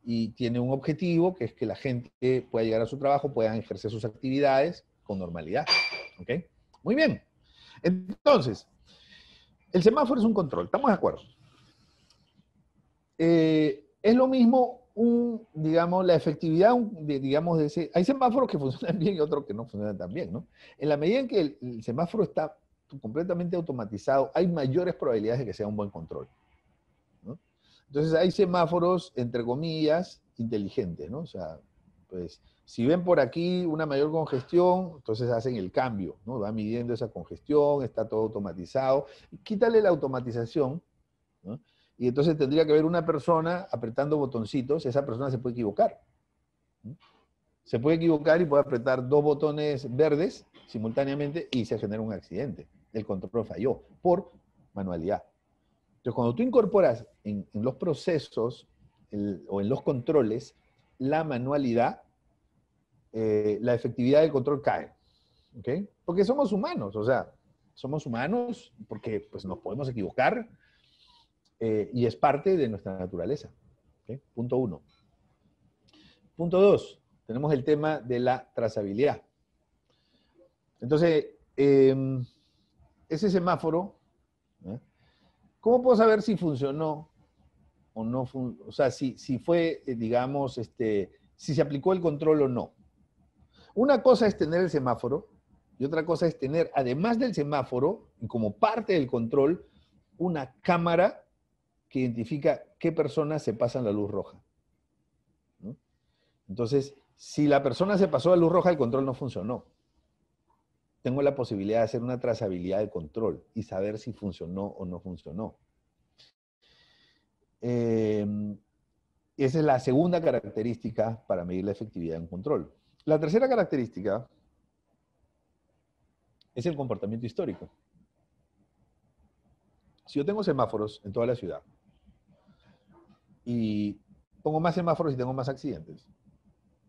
y tiene un objetivo que es que la gente pueda llegar a su trabajo, puedan ejercer sus actividades con normalidad. ¿Ok? Muy bien. Entonces, el semáforo es un control, ¿estamos de acuerdo? Eh, es lo mismo, digamos, la efectividad, de, digamos, de ese... Hay semáforos que funcionan bien y otros que no funcionan tan bien, ¿no? En la medida en que el semáforo está completamente automatizado, hay mayores probabilidades de que sea un buen control. Entonces hay semáforos, entre comillas, inteligentes, ¿no? O sea, pues si ven por aquí una mayor congestión, entonces hacen el cambio, ¿no? Va midiendo esa congestión, está todo automatizado. Quítale la automatización, ¿no? Y entonces tendría que haber una persona apretando botoncitos, esa persona se puede equivocar. Se puede equivocar y puede apretar dos botones verdes simultáneamente y se genera un accidente. El control falló por manualidad. Entonces, cuando tú incorporas en, los procesos o en los controles la manualidad, eh, la efectividad del control cae. Porque somos humanos, o sea, somos humanos porque pues, nos podemos equivocar eh, y es parte de nuestra naturaleza. Punto uno. Punto dos, tenemos el tema de la trazabilidad. Entonces, em, ese semáforo, ¿eh? ¿cómo puedo saber si funcionó o no o sea, si, si fue, eh, digamos, este, si se aplicó el control o no. Una cosa es tener el semáforo y otra cosa es tener, además del semáforo, como parte del control, una cámara que identifica qué personas se pasan la luz roja. Entonces, si la persona se pasó la luz roja, el control no funcionó. Tengo la posibilidad de hacer una trazabilidad del control y saber si funcionó o no funcionó. Em, esa es la segunda característica para medir la efectividad un control. La tercera característica es el comportamiento histórico. Si yo tengo semáforos en toda la ciudad y pongo más semáforos y tengo más accidentes,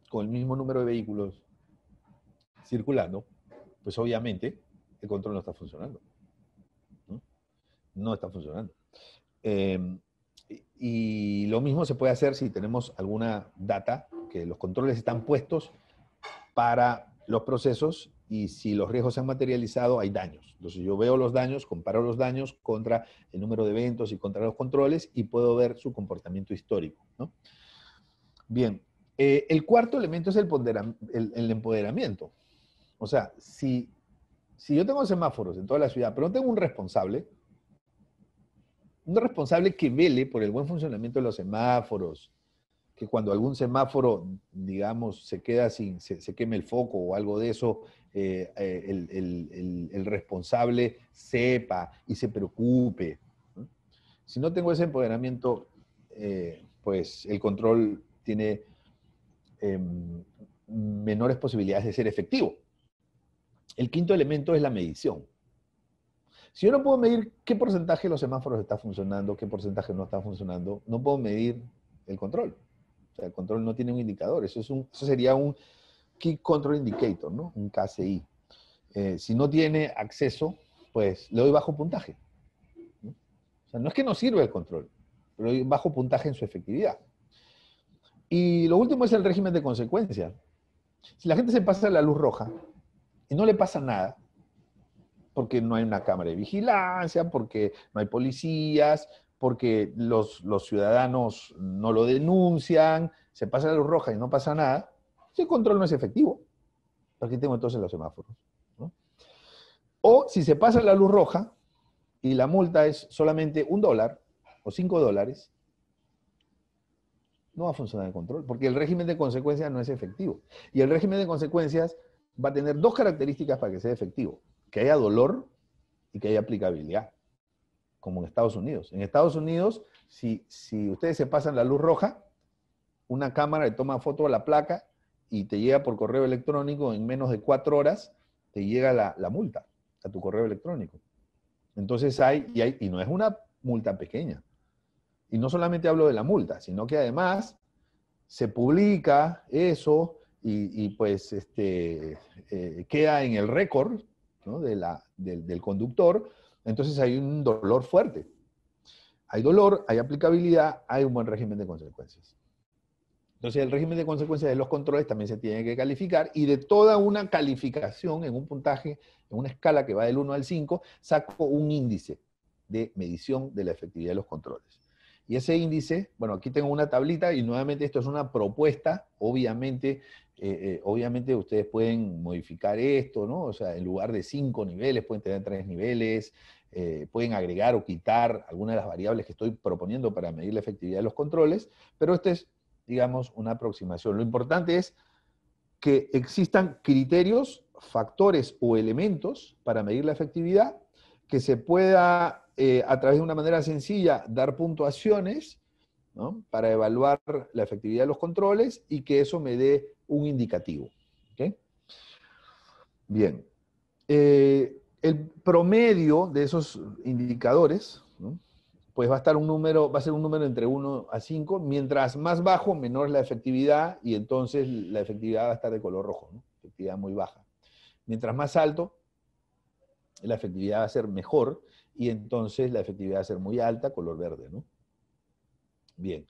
con el mismo número de vehículos circulando, pues obviamente el control no está funcionando. No, está funcionando. Em, y lo mismo se puede hacer si tenemos alguna data, que los controles están puestos para los procesos y si los riesgos se han materializado, hay daños. Entonces yo veo los daños, comparo los daños contra el número de eventos y contra los controles y puedo ver su comportamiento histórico. Bien, eh, el cuarto elemento es el, empoderamiento. O sea, si, si yo tengo semáforos en toda la ciudad, pero no tengo un responsable, un responsable que vele por el buen funcionamiento de los semáforos, que cuando algún semáforo, digamos, se queda sin, se, queme el foco o algo de eso, eh, eh, el, responsable sepa y se preocupe. Si no tengo ese empoderamiento, eh, pues el control tiene em, menores posibilidades de ser efectivo. El quinto elemento es la medición. Si yo no puedo medir qué porcentaje de los semáforos está funcionando, qué porcentaje no está funcionando, no puedo medir el control. O sea, el control no tiene un indicador. Eso, es un, sería un Key Control Indicator, ¿no? Un KCI. Eh, si no tiene acceso, pues le doy bajo puntaje. O sea, no es que no sirva el control, pero doy bajo puntaje en su efectividad. Y lo último es el régimen de consecuencia. Si la gente se pasa la luz roja y no le pasa nada, porque no hay una cámara de vigilancia, porque no hay policías, porque los, ciudadanos no lo denuncian, se pasa la luz roja y no pasa nada, ese control no es efectivo. Aquí tengo entonces los semáforos? O si se pasa la luz roja y la multa es solamente un dólar o cinco dólares, no va a funcionar el control, porque el régimen de consecuencias no es efectivo. Y el régimen de consecuencias va a tener dos características para que sea efectivo que haya dolor y que haya aplicabilidad, como en Estados Unidos. En Estados Unidos, si, ustedes se pasan la luz roja, una cámara le toma foto a la placa y te llega por correo electrónico en menos de cuatro horas, te llega la, multa a tu correo electrónico. Entonces hay y, hay, y no es una multa pequeña. Y no solamente hablo de la multa, sino que además se publica eso y, pues este, eh, queda en el récord del conductor, entonces hay un dolor fuerte. Hay dolor, hay aplicabilidad, hay un buen régimen de consecuencias. Entonces el régimen de consecuencias de los controles también se tiene que calificar y de toda una calificación en un puntaje, en una escala que va del 1 al 5, saco un índice de medición de la efectividad de los controles. Y ese índice, bueno, aquí tengo una tablita y nuevamente esto es una propuesta, obviamente, eh, eh, obviamente ustedes pueden modificar esto, ¿no? O sea, en lugar de cinco niveles, pueden tener tres niveles, eh, pueden agregar o quitar alguna de las variables que estoy proponiendo para medir la efectividad de los controles, pero esta es, digamos, una aproximación. Lo importante es que existan criterios, factores o elementos para medir la efectividad, que se pueda eh, a través de una manera sencilla, dar puntuaciones para evaluar la efectividad de los controles y que eso me dé un indicativo. Bien. Eh, el promedio de esos indicadores, pues va a estar un número, va a ser un número entre 1 a 5, mientras más bajo, menor la efectividad, y entonces la efectividad va a estar de color rojo, efectividad muy baja. Mientras más alto, la efectividad va a ser mejor, y entonces la efectividad va a ser muy alta, color verde, ¿no? Bien.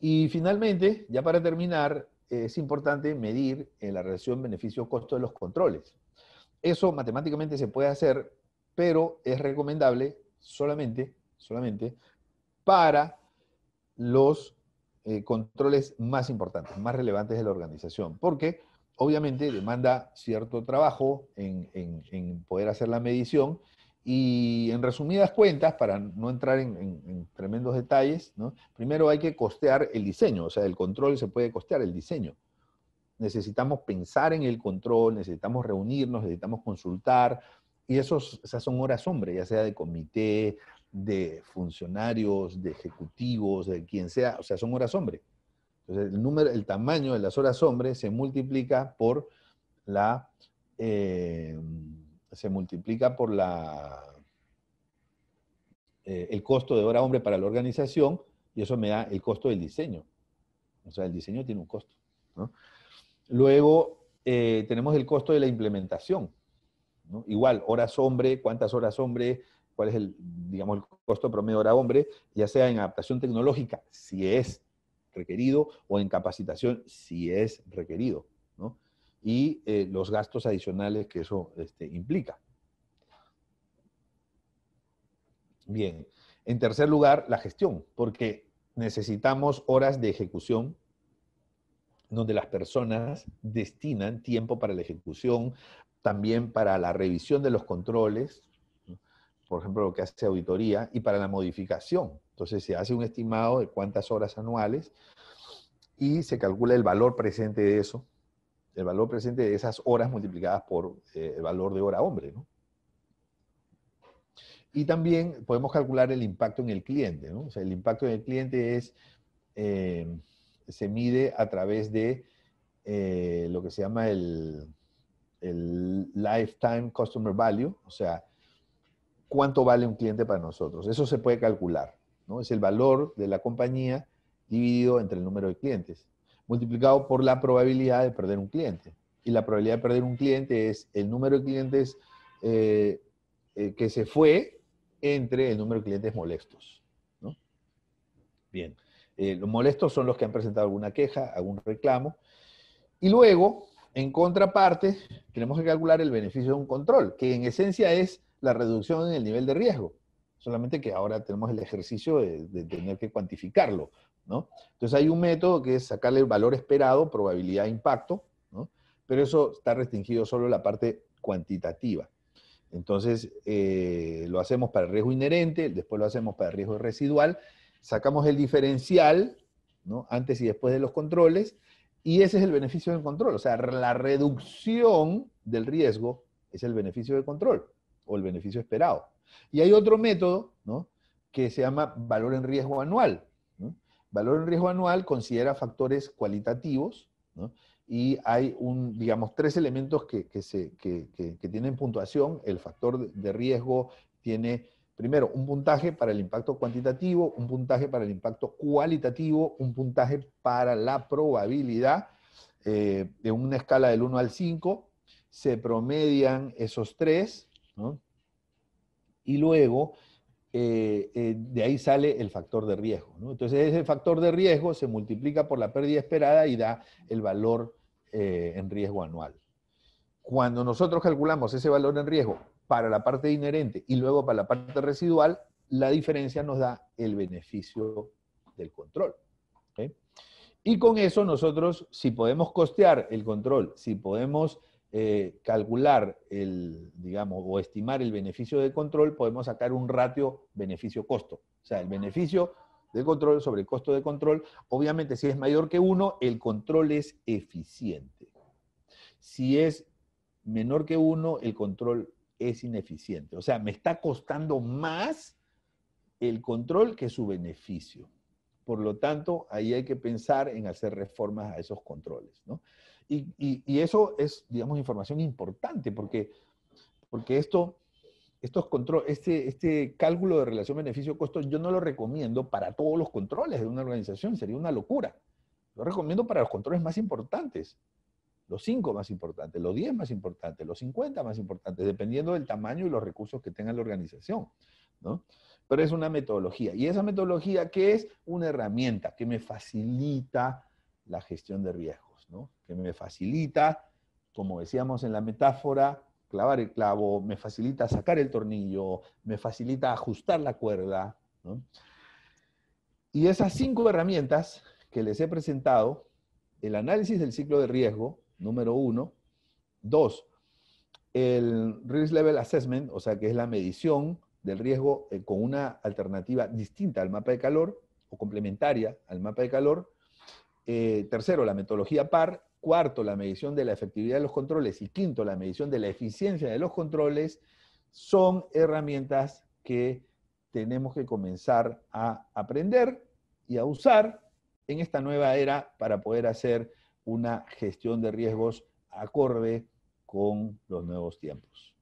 Y finalmente, ya para terminar, es importante medir eh, la relación beneficio-costo de los controles. Eso matemáticamente se puede hacer, pero es recomendable solamente, solamente para los eh, controles más importantes, más relevantes de la organización, porque obviamente demanda cierto trabajo en, en poder hacer la medición y en resumidas cuentas, para no entrar en, tremendos detalles, primero hay que costear el diseño, o sea, el control se puede costear el diseño. Necesitamos pensar en el control, necesitamos reunirnos, necesitamos consultar, y esos, esas son horas hombre, ya sea de comité, de funcionarios, de ejecutivos, de quien sea, o sea, son horas hombre. Entonces, el, número, el tamaño de las horas hombre se multiplica por la... Eh, se multiplica por la, eh, el costo de hora hombre para la organización y eso me da el costo del diseño. O sea, el diseño tiene un costo. Luego eh, tenemos el costo de la implementación. Igual, horas hombre, cuántas horas hombre, cuál es el, digamos, el costo promedio hora hombre, ya sea en adaptación tecnológica, si es requerido, o en capacitación, si es requerido y eh, los gastos adicionales que eso este, implica. Bien, en tercer lugar, la gestión, porque necesitamos horas de ejecución donde las personas destinan tiempo para la ejecución, también para la revisión de los controles, por ejemplo, lo que hace auditoría, y para la modificación. Entonces se hace un estimado de cuántas horas anuales y se calcula el valor presente de eso el valor presente de esas horas multiplicadas por eh, el valor de hora hombre, Y también podemos calcular el impacto en el cliente, O sea, el impacto en el cliente es, eh, se mide a través de eh, lo que se llama el, el lifetime customer value, o sea, cuánto vale un cliente para nosotros. Eso se puede calcular, ¿no? Es el valor de la compañía dividido entre el número de clientes multiplicado por la probabilidad de perder un cliente. Y la probabilidad de perder un cliente es el número de clientes eh, eh, que se fue entre el número de clientes molestos. Bien. Eh, los molestos son los que han presentado alguna queja, algún reclamo. Y luego, en contraparte, tenemos que calcular el beneficio de un control, que en esencia es la reducción en el nivel de riesgo. Solamente que ahora tenemos el ejercicio de tener que cuantificarlo, entonces hay un método que es sacarle el valor esperado, probabilidad de impacto, Pero eso está restringido solo a la parte cuantitativa. Entonces eh, lo hacemos para el riesgo inherente, después lo hacemos para el riesgo residual, sacamos el diferencial, Antes y después de los controles, y ese es el beneficio del control. O sea, la reducción del riesgo es el beneficio del control o el beneficio esperado. Y hay otro método, Que se llama valor en riesgo anual, Valor en riesgo anual considera factores cualitativos, y hay un, digamos, tres elementos que, tienen puntuación. El factor de riesgo tiene, primero, un puntaje para el impacto cuantitativo, un puntaje para el impacto cualitativo, un puntaje para la probabilidad eh, de una escala del 1 al 5. Se promedian esos tres, Y luego eh, eh, de ahí sale el factor de riesgo. Entonces ese factor de riesgo se multiplica por la pérdida esperada y da el valor eh, en riesgo anual. Cuando nosotros calculamos ese valor en riesgo para la parte inherente y luego para la parte residual, la diferencia nos da el beneficio del control. Y con eso nosotros, si podemos costear el control, si podemos eh, calcular el, digamos, o estimar el beneficio de control, podemos sacar un ratio beneficio-costo. O sea, el beneficio de control sobre el costo de control, obviamente si es mayor que uno, el control es eficiente. Si es menor que uno, el control es ineficiente. O sea, me está costando más el control que su beneficio. Por lo tanto, ahí hay que pensar en hacer reformas a esos controles. ¿no? Y, eso es, digamos, información importante porque, porque esto, estos este, este cálculo de relación beneficio-costo yo no lo recomiendo para todos los controles de una organización, sería una locura. Lo recomiendo para los controles más importantes, los cinco más importantes, los 10 más importantes, los 50 más importantes, dependiendo del tamaño y los recursos que tenga la organización. Pero es una metodología. Y esa metodología que es una herramienta que me facilita la gestión de riesgo que me facilita, como decíamos en la metáfora, clavar el clavo, me facilita sacar el tornillo, me facilita ajustar la cuerda. Y esas cinco herramientas que les he presentado, el análisis del ciclo de riesgo, número uno. Dos, el Risk Level Assessment, o sea, que es la medición del riesgo eh, con una alternativa distinta al mapa de calor o complementaria al mapa de calor. Eh, tercero, la metodología PAR. Cuarto, la medición de la efectividad de los controles. Y quinto, la medición de la eficiencia de los controles. Son herramientas que tenemos que comenzar a aprender y a usar en esta nueva era para poder hacer una gestión de riesgos acorde con los nuevos tiempos.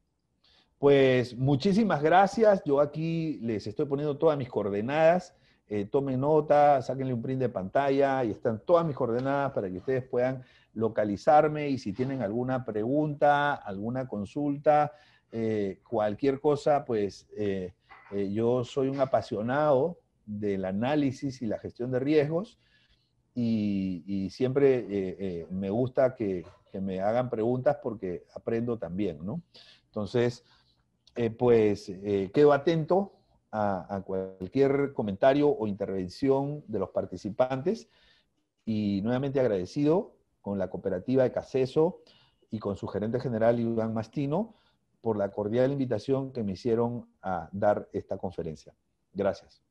Pues muchísimas gracias. Yo aquí les estoy poniendo todas mis coordenadas eh, tomen nota, sáquenle un print de pantalla y están todas mis coordenadas para que ustedes puedan localizarme y si tienen alguna pregunta, alguna consulta, eh, cualquier cosa, pues eh, yo soy un apasionado del análisis y la gestión de riesgos y, siempre me gusta que, que, me hagan preguntas porque aprendo también, ¿no? Entonces, pues quedo atento a, cualquier comentario o intervención de los participantes y nuevamente agradecido con la cooperativa de Caseso y con su gerente general Iván Mastino por la cordial invitación que me hicieron a dar esta conferencia. Gracias.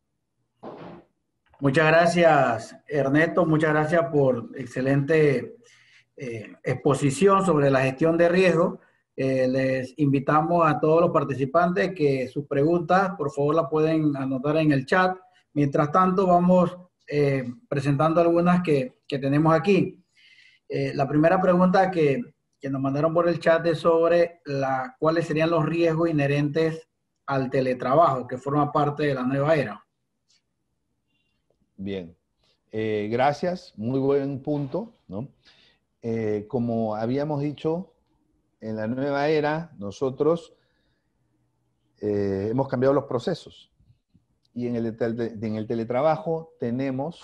Muchas gracias, Ernesto. Muchas gracias por excelente eh, exposición sobre la gestión de riesgo. Eh, les invitamos a todos los participantes que sus preguntas, por favor, las pueden anotar en el chat. Mientras tanto, vamos eh, presentando algunas que, tenemos aquí. Eh, la primera pregunta que, nos mandaron por el chat es sobre cuáles serían los riesgos inherentes al teletrabajo, que forma parte de la nueva era. Bien, gracias, muy buen punto. como habíamos dicho, en la nueva era nosotros eh, hemos cambiado los procesos y en el, teletrabajo tenemos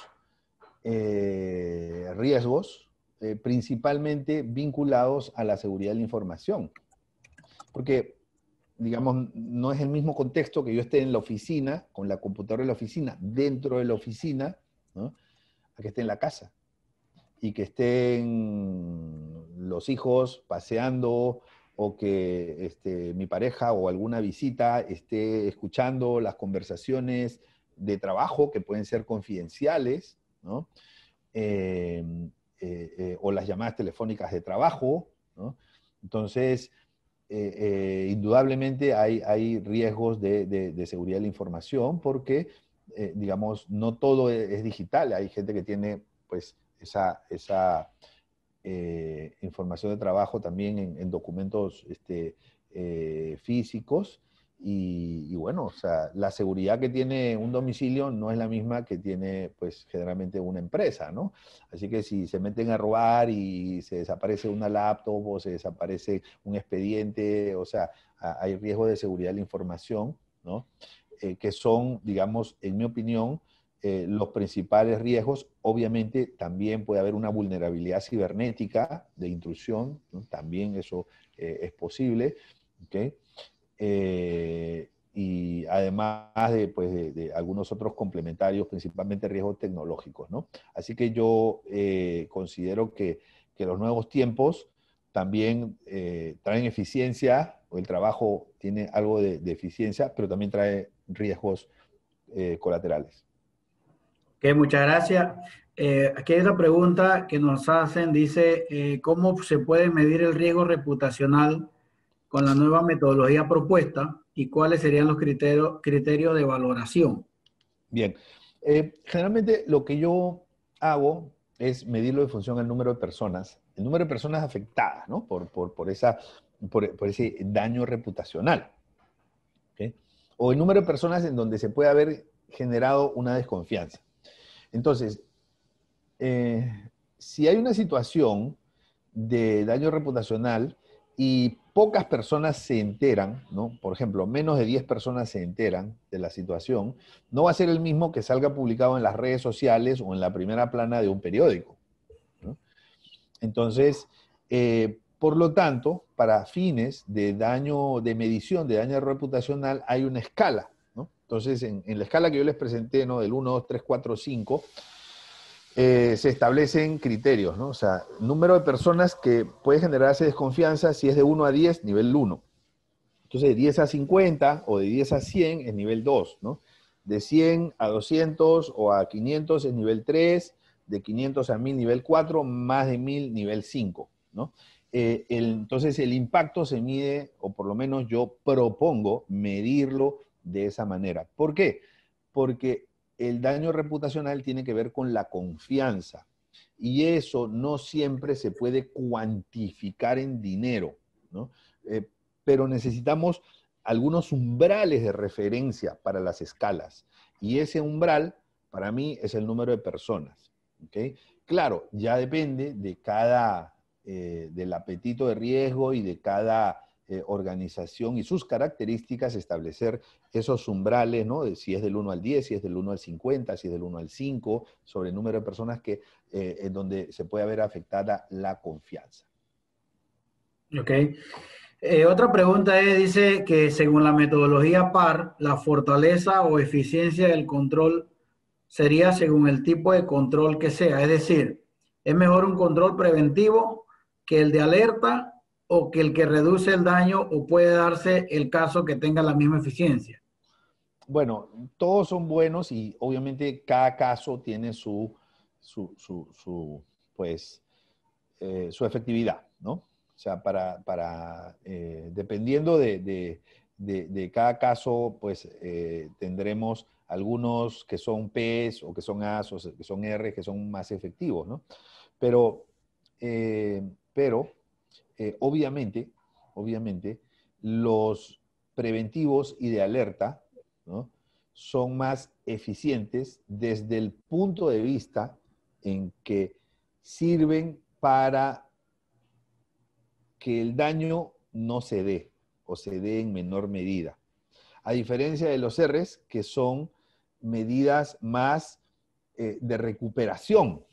eh, riesgos eh, principalmente vinculados a la seguridad de la información. Porque, digamos, no es el mismo contexto que yo esté en la oficina, con la computadora de la oficina, dentro de la oficina, a que esté en la casa y que esté en los hijos paseando o que este, mi pareja o alguna visita esté escuchando las conversaciones de trabajo que pueden ser confidenciales, eh, eh, eh, o las llamadas telefónicas de trabajo, Entonces, indudablemente hay, hay riesgos de, seguridad de la información porque, digamos, no todo es, digital. Hay gente que tiene, pues, esa, esa eh, información de trabajo también en, documentos este, eh, físicos. Y, bueno, o sea, la seguridad que tiene un domicilio no es la misma que tiene, pues, generalmente una empresa, ¿no? Así que si se meten a robar y se desaparece una laptop o se desaparece un expediente, o sea, hay riesgo de seguridad de la información, ¿no? Eh, que son, digamos, en mi opinión, eh, los principales riesgos. Obviamente también puede haber una vulnerabilidad cibernética de intrusión, también eso eh, es posible. Eh, y además pues, de, algunos otros complementarios, principalmente riesgos tecnológicos. ¿no? Así que yo considero que, los nuevos tiempos también traen eficiencia, o el trabajo tiene algo de eficiencia, pero también trae riesgos colaterales muchas gracias. Eh, aquí hay una pregunta que nos hacen, dice, eh, ¿cómo se puede medir el riesgo reputacional con la nueva metodología propuesta y cuáles serían los criterios, de valoración? Bien, eh, generalmente lo que yo hago es medirlo en función al número de personas, el número de personas afectadas por, esa, por, ese daño reputacional. O el número de personas en donde se puede haber generado una desconfianza. Entonces, eh, si hay una situación de daño reputacional y pocas personas se enteran, ¿no? Por ejemplo, menos de 10 personas se enteran de la situación, no va a ser el mismo que salga publicado en las redes sociales o en la primera plana de un periódico. Entonces, eh, por lo tanto, para fines de daño, de medición de daño reputacional, hay una escala entonces, en, la escala que yo les presenté, ¿no? Del 1, 2, 3, 4, 5, se establecen criterios, ¿no? O sea, número de personas que puede generarse desconfianza si es de 1 a 10, nivel 1. Entonces, de 10 a 50 o de 10 a 100 es nivel 2, ¿no? De 100 a 200 o a 500 es nivel 3, de 500 a 1000 nivel 4, más de 1000 nivel 5, ¿no? Eh, entonces, el impacto se mide, o por lo menos yo propongo medirlo de esa manera. ¿Por qué? Porque el daño reputacional tiene que ver con la confianza y eso no siempre se puede cuantificar en dinero, ¿no? Eh, pero necesitamos algunos umbrales de referencia para las escalas y ese umbral para mí es el número de personas. ¿okay? Claro, ya depende de cada, eh, del apetito de riesgo y de cada eh, organización y sus características, establecer esos umbrales, ¿no? De si es del 1 al 10, si es del 1 al 50, si es del 1 al 5, sobre el número de personas que, eh, en donde se puede ver afectada la confianza. Ok. Eh, otra pregunta es, dice que según la metodología PAR, la fortaleza o eficiencia del control sería según el tipo de control que sea. Es decir, es mejor un control preventivo que el de alerta o que el que reduce el daño o puede darse el caso que tenga la misma eficiencia? Bueno, todos son buenos y obviamente cada caso tiene su, su, pues, eh, su efectividad, ¿no? O sea, para, eh, dependiendo de, cada caso, pues eh, tendremos algunos que son P's o que son A's o que son R, que son más efectivos, ¿no? Pero, pero eh, obviamente, obviamente, los preventivos y de alerta son más eficientes desde el punto de vista en que sirven para que el daño no se dé o se dé en menor medida. A diferencia de los Rs, que son medidas más eh, de recuperación,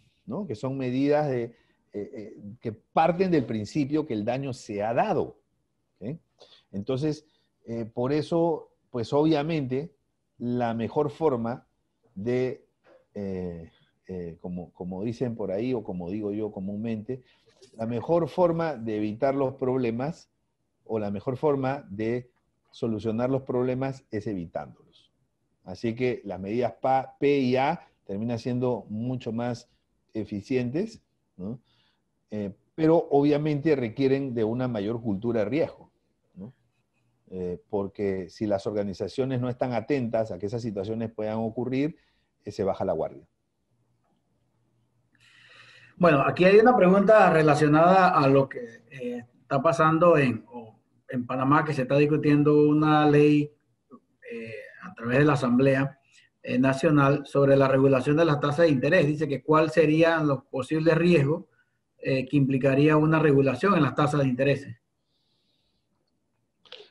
que son medidas de eh, eh, que parten del principio que el daño se ha dado. Entonces, eh, por eso, pues obviamente, la mejor forma de, como, como dicen por ahí o como digo yo comúnmente, la mejor forma de evitar los problemas o la mejor forma de solucionar los problemas es evitándolos. Así que las medidas P y A terminan siendo mucho más eficientes, ¿no? Eh, pero obviamente requieren de una mayor cultura de riesgo, eh, porque si las organizaciones no están atentas a que esas situaciones puedan ocurrir, eh, se baja la guardia. Bueno, aquí hay una pregunta relacionada a lo que está pasando en, en Panamá, que se está discutiendo una ley a través de la Asamblea Nacional sobre la regulación de las tasas de interés. Dice que cuáles serían los posibles riesgos eh, que implicaría una regulación en las tasas de interés?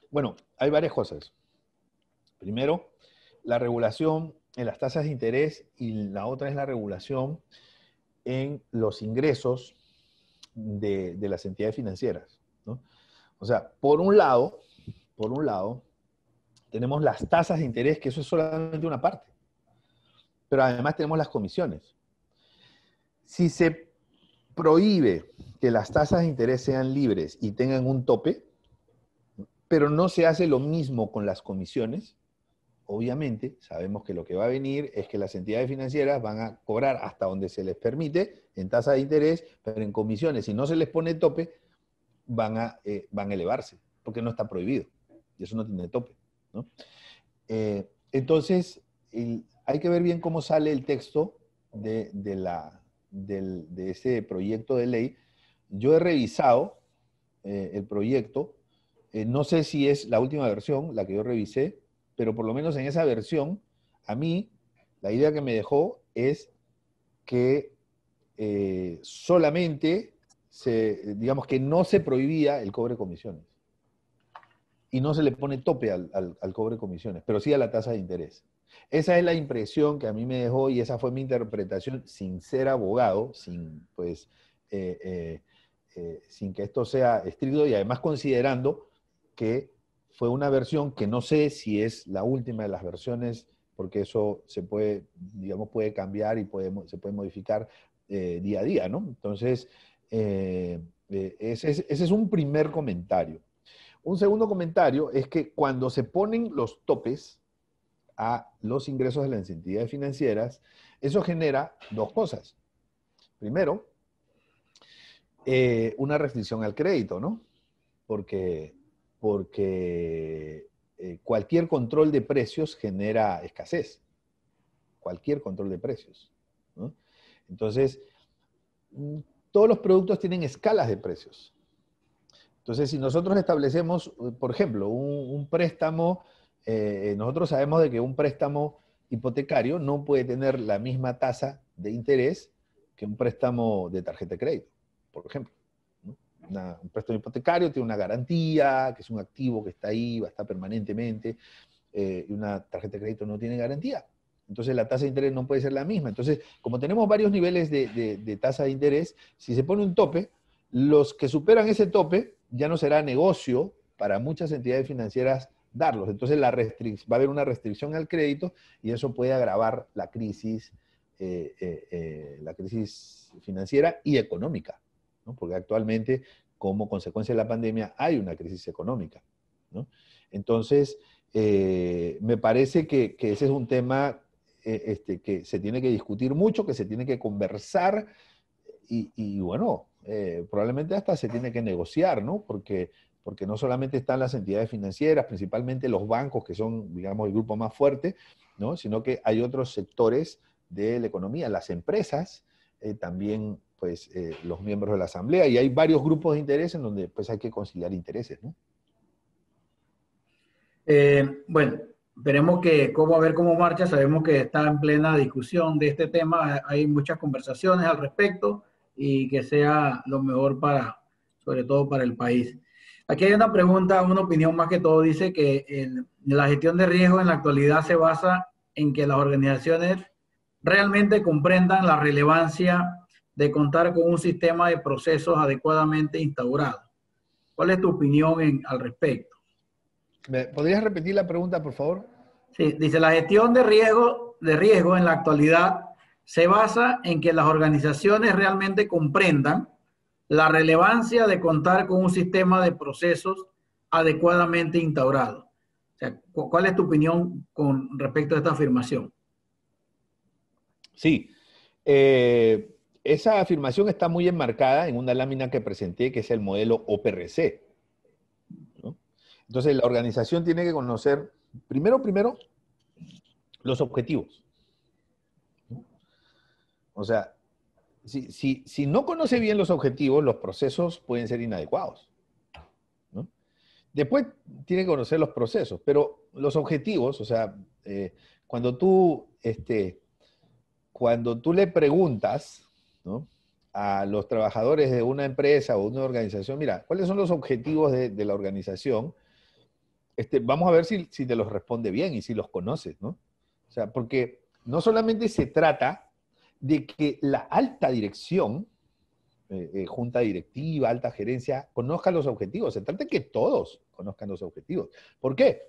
Bueno, hay varias cosas. Primero, la regulación en las tasas de interés y la otra es la regulación en los ingresos de, las entidades financieras. O sea, por un lado, por un lado, tenemos las tasas de interés, que eso es solamente una parte, pero además tenemos las comisiones. Si se prohíbe que las tasas de interés sean libres y tengan un tope, pero no se hace lo mismo con las comisiones, obviamente sabemos que lo que va a venir es que las entidades financieras van a cobrar hasta donde se les permite en tasa de interés, pero en comisiones, si no se les pone tope, van a, eh, van a elevarse, porque no está prohibido. Y eso no tiene tope. Eh, entonces, hay que ver bien cómo sale el texto de la, de ese proyecto de ley. Yo he revisado eh, el proyecto, eh, no sé si es la última versión, la que yo revisé, pero por lo menos en esa versión, a mí la idea que me dejó es que eh, solamente se, digamos que no se prohibía el cobre comisiones. Y no se le pone tope al, al cobre comisiones, pero sí a la tasa de interés. Esa es la impresión que a mí me dejó y esa fue mi interpretación sin ser abogado, sin, pues, eh, eh, eh, sin que esto sea estricto y además considerando que fue una versión que no sé si es la última de las versiones, porque eso se puede, digamos, puede cambiar y se puede modificar día a día, ¿no? Entonces, ese, ese es un primer comentario. Un segundo comentario es que cuando se ponen los topes, a los ingresos de las entidades financieras, eso genera dos cosas. Primero, eh, una restricción al crédito, ¿no? Porque, eh, cualquier control de precios genera escasez. Cualquier control de precios. Entonces, mm, todos los productos tienen escalas de precios. Entonces, si nosotros establecemos, eh, por ejemplo, un préstamo eh, eh, nosotros sabemos de que un préstamo hipotecario no puede tener la misma tasa de interés que un préstamo de tarjeta de crédito, por ejemplo. un préstamo hipotecario tiene una garantía, que es un activo que está ahí, va a estar permanentemente, eh, y una tarjeta de crédito no tiene garantía. Entonces la tasa de interés no puede ser la misma. Entonces, como tenemos varios niveles de, de tasa de interés, si se pone un tope, los que superan ese tope ya no será negocio para muchas entidades financieras darlos. Entonces la va a haber una restricción al crédito y eso puede agravar la crisis, eh, eh, eh, la crisis financiera y económica, porque actualmente como consecuencia de la pandemia hay una crisis económica. Entonces, me parece que, ese es un tema este, que se tiene que discutir mucho, que se tiene que conversar y, bueno, probablemente hasta se tiene que negociar, ¿no? porque porque no solamente están las entidades financieras, principalmente los bancos, que son, digamos, el grupo más fuerte, ¿no? sino que hay otros sectores de la economía, las empresas, eh, también pues, eh, los miembros de la asamblea, y hay varios grupos de interés en donde pues, hay que conciliar intereses. ¿no? Eh, bueno, veremos que cómo ver cómo marcha, sabemos que está en plena discusión de este tema, hay muchas conversaciones al respecto y que sea lo mejor para, sobre todo para el país. Aquí hay una pregunta, una opinión más que todo. Dice que la gestión de riesgo en la actualidad se basa en que las organizaciones realmente comprendan la relevancia de contar con un sistema de procesos adecuadamente instaurado. ¿Cuál es tu opinión al respecto? ¿Podrías repetir la pregunta, por favor? Sí, dice, la gestión de riesgo, de riesgo en la actualidad se basa en que las organizaciones realmente comprendan la relevancia de contar con un sistema de procesos adecuadamente instaurado. O sea, ¿Cuál es tu opinión con respecto a esta afirmación? Sí, eh, esa afirmación está muy enmarcada en una lámina que presenté, que es el modelo OPRC. Entonces, la organización tiene que conocer, primero, primero, los objetivos. O sea, si, no conoce bien los objetivos, los procesos pueden ser inadecuados. Después tiene que conocer los procesos, pero los objetivos, o sea, eh, cuando tú, este, cuando tú le preguntas a los trabajadores de una empresa o una organización, mira, ¿cuáles son los objetivos de, la organización? Este, vamos a ver si, si, te los responde bien y si los conoces, ¿no? O sea, porque no solamente se trata de que la alta dirección, eh, eh, junta directiva, alta gerencia, conozca los objetivos. Se trata de que todos conozcan los objetivos. ¿Por qué?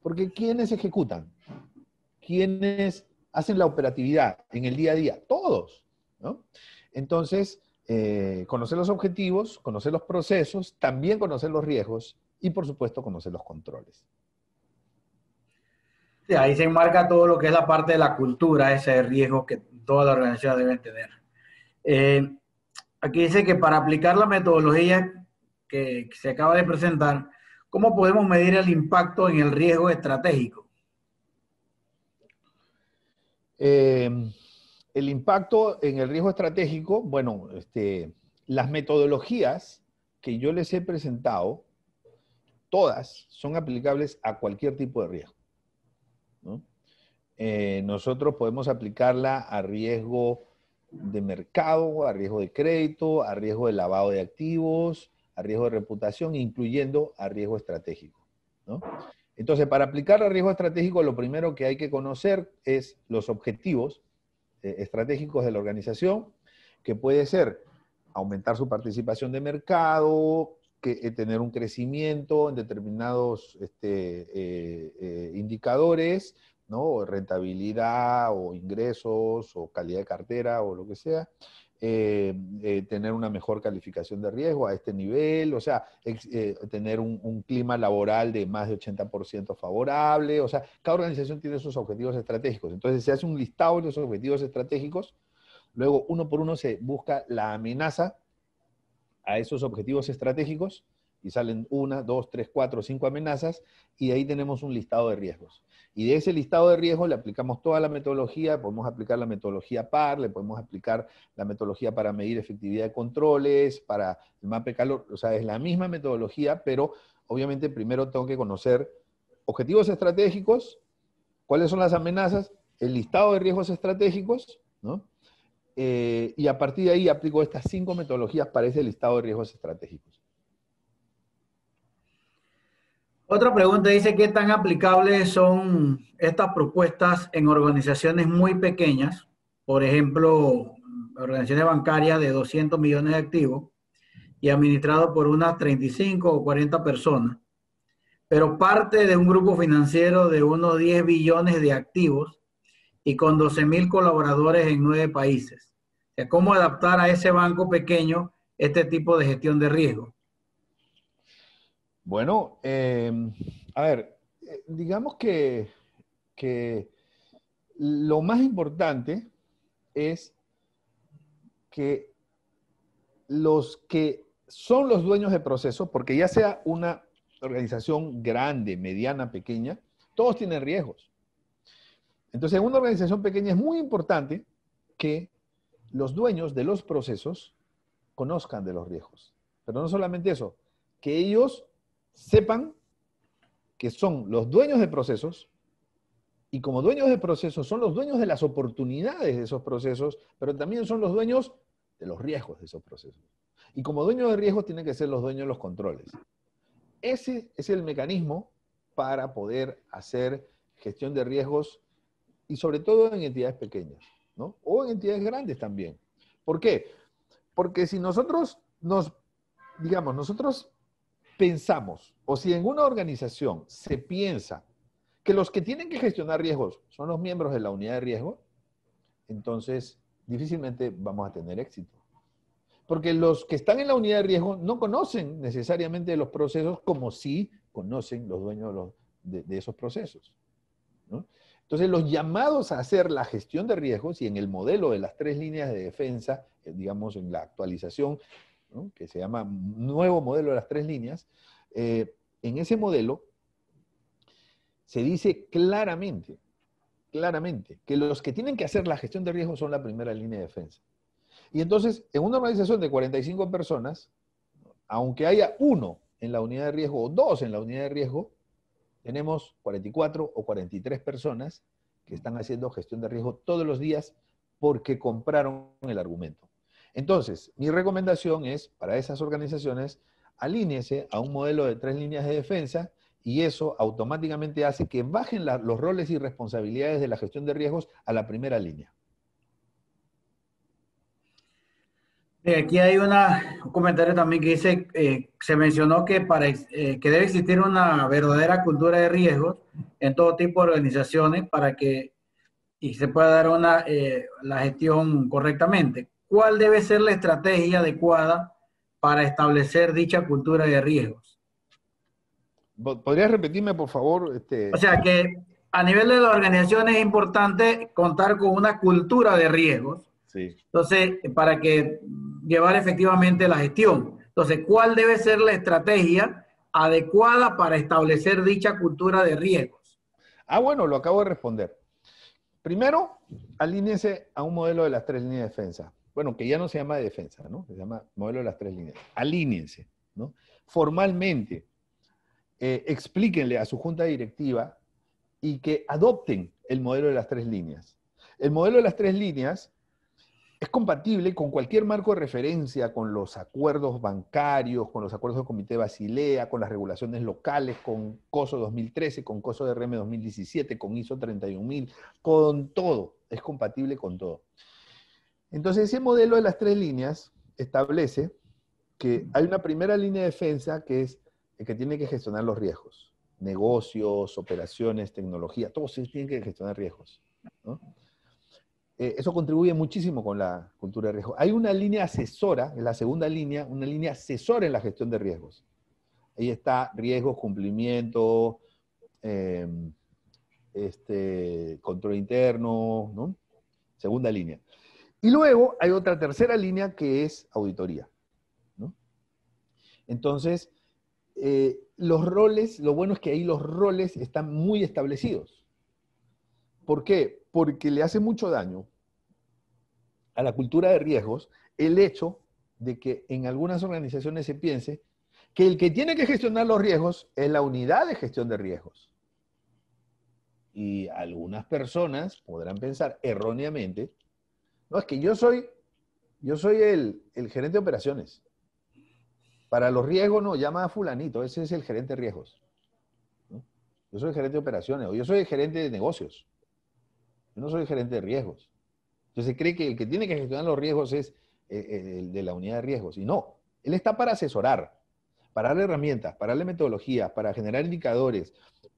Porque quienes ejecutan, quienes hacen la operatividad en el día a día, todos. Entonces, eh, conocer los objetivos, conocer los procesos, también conocer los riesgos y, por supuesto, conocer los controles ahí se enmarca todo lo que es la parte de la cultura, ese riesgo que toda la organización debe tener. Eh, aquí dice que para aplicar la metodología que se acaba de presentar, ¿cómo podemos medir el impacto en el riesgo estratégico? Eh, el impacto en el riesgo estratégico, bueno, este, las metodologías que yo les he presentado, todas son aplicables a cualquier tipo de riesgo. Eh, nosotros podemos aplicarla a riesgo de mercado, a riesgo de crédito, a riesgo de lavado de activos, a riesgo de reputación, incluyendo a riesgo estratégico. Entonces, para aplicar a riesgo estratégico, lo primero que hay que conocer es los objetivos eh, estratégicos de la organización, que puede ser aumentar su participación de mercado, que, eh, tener un crecimiento en determinados este, indicadores, rentabilidad o ingresos o calidad de cartera o lo que sea. Eh, eh, tener una mejor calificación de riesgo a este nivel, o sea, eh, tener un, un, clima laboral de más de 80% favorable, o sea, cada organización tiene sus objetivos estratégicos. Entonces se hace un listado de esos objetivos estratégicos, luego uno por uno se busca la amenaza a esos objetivos estratégicos y salen una, dos, tres, cuatro, cinco amenazas, y de ahí tenemos un listado de riesgos. Y de ese listado de riesgos le aplicamos toda la metodología, podemos aplicar la metodología PAR, le podemos aplicar la metodología para medir efectividad de controles, para el MAPE calor, o sea, es la misma metodología, pero obviamente primero tengo que conocer objetivos estratégicos, cuáles son las amenazas, el listado de riesgos estratégicos, ¿no? Eh, y a partir de ahí aplico estas cinco metodologías para ese listado de riesgos estratégicos. Otra pregunta dice, ¿qué tan aplicables son estas propuestas en organizaciones muy pequeñas? Por ejemplo, organizaciones bancarias de 200 millones de activos y administrado por unas 35 o 40 personas, pero parte de un grupo financiero de unos 10 billones de activos y con 12 mil colaboradores en nueve países. ¿Cómo adaptar a ese banco pequeño este tipo de gestión de riesgo? Bueno, em, a ver, eh, digamos que, que lo más importante es que los que son los dueños de procesos, porque ya sea una organización grande, mediana, pequeña, todos tienen riesgos. Entonces, en una organización pequeña es muy importante que los dueños de los procesos conozcan de los riesgos. Pero no solamente eso, que ellos sepan que son los dueños de procesos y como dueños de procesos son los dueños de las oportunidades de esos procesos, pero también son los dueños de los riesgos de esos procesos. Y como dueños de riesgos tienen que ser los dueños de los controles. Ese es el mecanismo para poder hacer gestión de riesgos y sobre todo en entidades pequeñas, ¿no? O en entidades grandes también. ¿Por qué? Porque si nosotros nos, digamos, nosotros pensamos, o si en una organización se piensa que los que tienen que gestionar riesgos son los miembros de la unidad de riesgo, entonces difícilmente vamos a tener éxito. Porque los que están en la unidad de riesgo no conocen necesariamente los procesos como si conocen los dueños de, esos procesos. Entonces, los llamados a hacer la gestión de riesgos y en el modelo de las tres líneas de defensa, eh, digamos, en la actualización que se llama Nuevo Modelo de las Tres Líneas, eh, en ese modelo se dice claramente, claramente, que los que tienen que hacer la gestión de riesgo son la primera línea de defensa. Y entonces, en una organización de 45 personas, aunque haya uno en la unidad de riesgo o dos en la unidad de riesgo, tenemos 44 o 43 personas que están haciendo gestión de riesgo todos los días porque compraron el argumento. Entonces, mi recomendación es para esas organizaciones, alíñese a un modelo de tres líneas de defensa y eso automáticamente hace que bajen los roles y responsabilidades de la gestión de riesgos a la primera línea. Aquí hay un comentario también que dice, eh, se mencionó que, para, eh, que debe existir una verdadera cultura de riesgos en todo tipo de organizaciones para que se pueda dar una, eh, la gestión correctamente cuál debe ser la estrategia adecuada para establecer dicha cultura de riesgos. ¿Podrías repetirme, por favor? Este... O sea que a nivel de la organización es importante contar con una cultura de riesgos. Sí. Entonces, para que llevar efectivamente la gestión. Entonces, ¿cuál debe ser la estrategia adecuada para establecer dicha cultura de riesgos? Ah, bueno, lo acabo de responder. Primero, alíñese a un modelo de las tres líneas de defensa bueno, que ya no se llama defensa, ¿no? Se llama modelo de las tres líneas. Alíñense, ¿no? Formalmente, eh, explíquenle a su junta directiva y que adopten el modelo de las tres líneas. El modelo de las tres líneas es compatible con cualquier marco de referencia, con los acuerdos bancarios, con los acuerdos del Comité de Basilea, con las regulaciones locales, con COSO 2013, con COSO RM 2017, con ISO 31000, con todo. Es compatible con todo. Entonces, ese modelo de las tres líneas establece que hay una primera línea de defensa que es el que tiene que gestionar los riesgos. Negocios, operaciones, tecnología, todos tienen que gestionar riesgos. Eh, eso contribuye muchísimo con la cultura de riesgo. Hay una línea asesora, en la segunda línea, una línea asesora en la gestión de riesgos. Ahí está riesgos, cumplimiento, em, este, control interno, Segunda línea. Y luego hay otra tercera línea que es auditoría. Entonces, eh, los roles, lo bueno es que ahí los roles están muy establecidos. ¿Por qué? Porque le hace mucho daño a la cultura de riesgos el hecho de que en algunas organizaciones se piense que el que tiene que gestionar los riesgos es la unidad de gestión de riesgos. Y algunas personas podrán pensar erróneamente no, es que yo soy, yo soy el, gerente de operaciones. Para los riesgos, no, llama a fulanito, ese es el gerente de riesgos. Yo soy el gerente de operaciones, o yo soy el gerente de negocios. Yo no soy el gerente de riesgos. Entonces cree que el que tiene que gestionar los riesgos es eh, eh, el de la unidad de riesgos. Y no, él está para asesorar, para darle herramientas, para darle metodologías, para generar indicadores,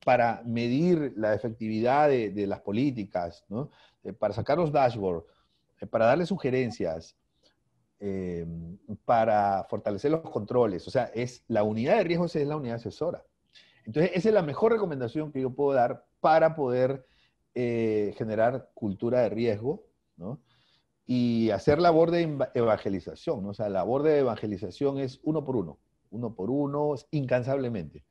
para medir la efectividad de, las políticas, eh, para sacar los dashboards, eh, para darle sugerencias, em, para fortalecer los controles. O sea, es la unidad de riesgos es la unidad asesora. Entonces, esa es la mejor recomendación que yo puedo dar para poder eh, generar cultura de riesgo, Y hacer labor de evangelización, O sea, labor de evangelización es uno por uno, uno por uno, incansablemente.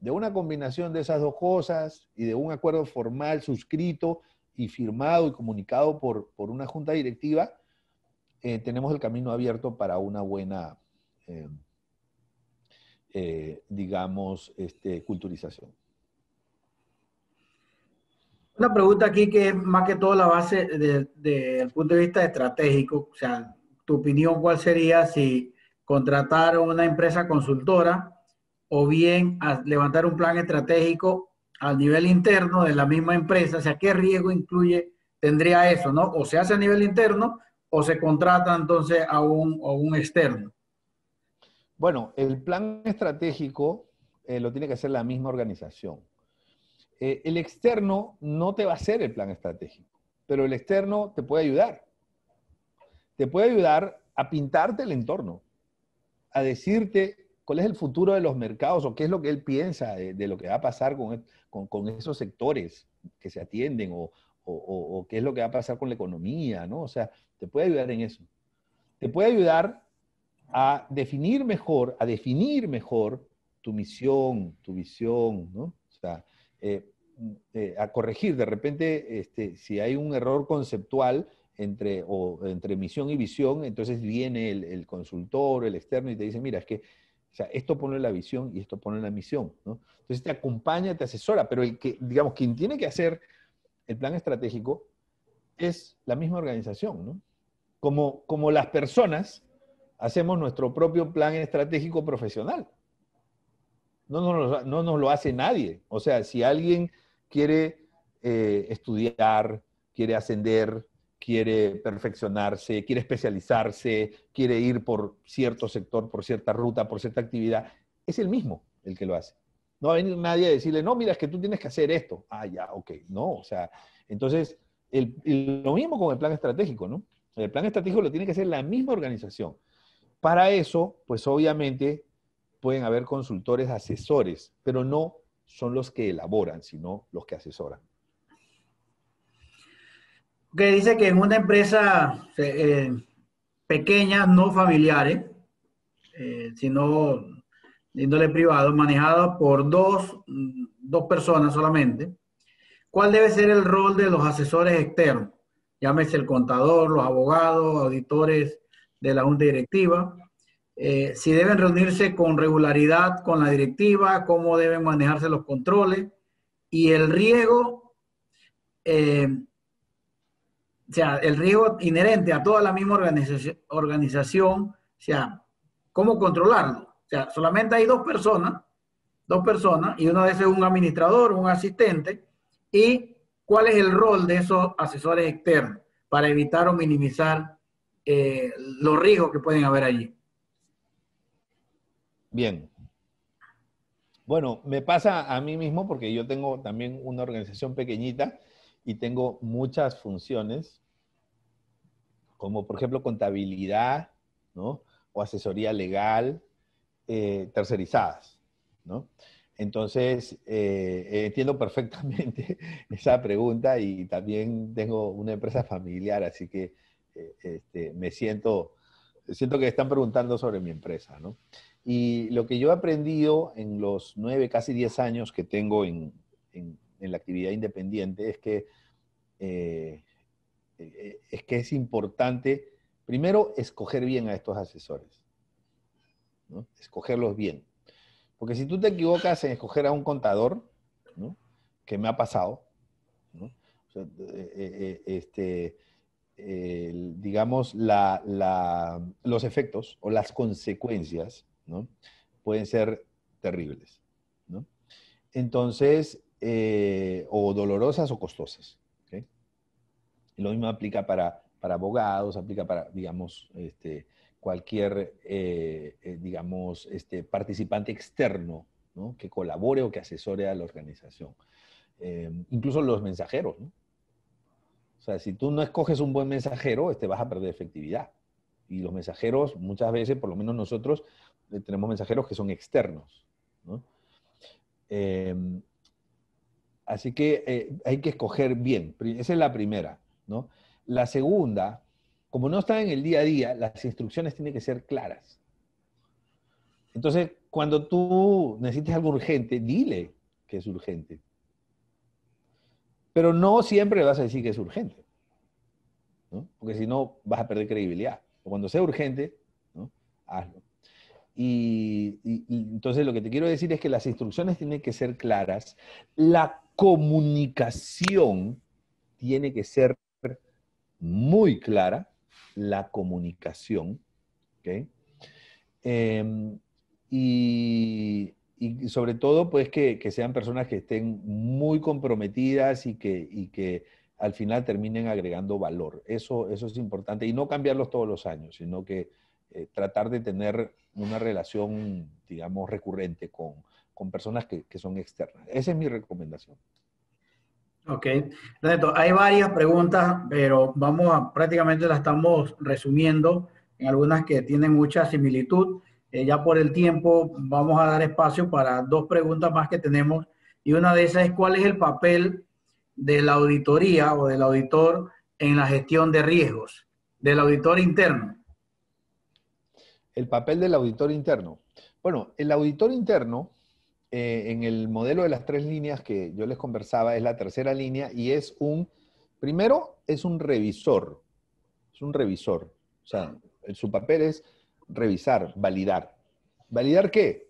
De una combinación de esas dos cosas y de un acuerdo formal suscrito y firmado y comunicado por, por una junta directiva, eh, tenemos el camino abierto para una buena, eh, eh, digamos, este, culturización. Una pregunta aquí que es más que todo la base desde el punto de vista estratégico, o sea, tu opinión cuál sería si contratar una empresa consultora o bien levantar un plan estratégico al nivel interno de la misma empresa, o sea, qué riesgo incluye, tendría eso, ¿no? O se hace a nivel interno o se contrata entonces a un, un externo. Bueno, el plan estratégico eh, lo tiene que hacer la misma organización. Eh, el externo no te va a hacer el plan estratégico, pero el externo te puede ayudar. Te puede ayudar a pintarte el entorno, a decirte cuál es el futuro de los mercados o qué es lo que él piensa de, lo que va a pasar con, e, esos sectores que se atienden o, qué es lo que va a pasar con la economía, ¿no? O sea, te puede ayudar en eso. Te puede ayudar a definir mejor, a definir mejor tu misión, tu visión, ¿no? O sea, eh, eh, a corregir de repente este, si hay un error conceptual entre, entre misión y visión, entonces viene el consultor, el externo y te dice, mira, es que o sea, esto pone la visión y esto pone la misión, Entonces te acompaña, te asesora, pero el que, digamos, quien tiene que hacer el plan estratégico es la misma organización, Como, como las personas hacemos nuestro propio plan estratégico profesional. No nos, no nos lo hace nadie. O sea, si alguien quiere eh, estudiar, quiere ascender, quiere perfeccionarse, quiere especializarse, quiere ir por cierto sector, por cierta ruta, por cierta actividad, es el mismo el que lo hace. No va a venir nadie a decirle, no, mira, es que tú tienes que hacer esto. Ah, ya, ok. No, o sea, entonces, lo mismo con el plan estratégico, ¿no? El plan estratégico lo tiene que hacer la misma organización. Para eso, pues obviamente pueden haber consultores asesores, pero no son los que elaboran, sino los que asesoran que dice que en una empresa eh, eh, pequeña, no familiares, eh, sino de índole privado, manejada por mm, dos, personas solamente, ¿cuál debe ser el rol de los asesores externos? Llámese el contador, los abogados, auditores de la junta directiva, si deben reunirse con regularidad con la directiva, cómo deben manejarse los controles y el riesgo o sea, el riesgo inherente a toda la misma organización, o sea, ¿cómo controlarlo? O sea, solamente hay dos personas, dos personas, y uno de esos es un administrador, un asistente, y cuál es el rol de esos asesores externos para evitar o minimizar eh, los riesgos que pueden haber allí. Bien. Bueno, me pasa a mí mismo porque yo tengo también una organización pequeñita y tengo muchas funciones, como por ejemplo contabilidad, ¿no? O asesoría legal, eh, tercerizadas, ¿no? Entonces, eh, entiendo perfectamente esa pregunta y también tengo una empresa familiar, así que eh, este, me siento, siento que están preguntando sobre mi empresa, ¿no? Y lo que yo he aprendido en los nueve, casi diez años que tengo en, en la actividad independiente es que, eh, eh, es que es importante, primero, escoger bien a estos asesores, escogerlos bien. Porque si tú te equivocas en escoger a un contador, ¿no? que me ha pasado, digamos, los efectos o las consecuencias ¿no? pueden ser terribles. Entonces, eh, o dolorosas o costosas. Lo mismo aplica para, abogados, aplica para, digamos, este, cualquier, eh, eh, digamos, este, participante externo ¿no? que colabore o que asesore a la organización. incluso los mensajeros. O sea, si tú no escoges un buen mensajero, este, vas a perder efectividad. Y los mensajeros, muchas veces, por lo menos nosotros, tenemos mensajeros que son externos. ¿no? Así que eh, hay que escoger bien. Esa es la primera, ¿no? La segunda, como no está en el día a día, las instrucciones tienen que ser claras. Entonces, cuando tú necesites algo urgente, dile que es urgente. Pero no siempre vas a decir que es urgente, porque si no vas a perder credibilidad. cuando sea urgente, hazlo. Y, entonces lo que te quiero decir es que las instrucciones tienen que ser claras, la comunicación tiene que ser muy clara, la comunicación, ¿ok? Em, y, sobre todo, pues que, sean personas que estén muy comprometidas y que, que al final terminen agregando valor. Eso, eso es importante. Y no cambiarlos todos los años, sino que eh, tratar de tener una relación, digamos, recurrente con, con personas que, que, son externas. Esa es mi recomendación. Ok. Renato, hay varias preguntas, pero vamos a, prácticamente las estamos resumiendo en algunas que tienen mucha similitud. Eh, ya por el tiempo vamos a dar espacio para dos preguntas más que tenemos. Y una de esas es cuál es el papel de la auditoría o del auditor en la gestión de riesgos, del auditor interno. El papel del auditor interno. Bueno, el auditor interno, eh, en el modelo de las tres líneas que yo les conversaba, es la tercera línea y es un, primero, es un revisor. Es un revisor. O sea, su papel es revisar, validar. ¿Validar qué?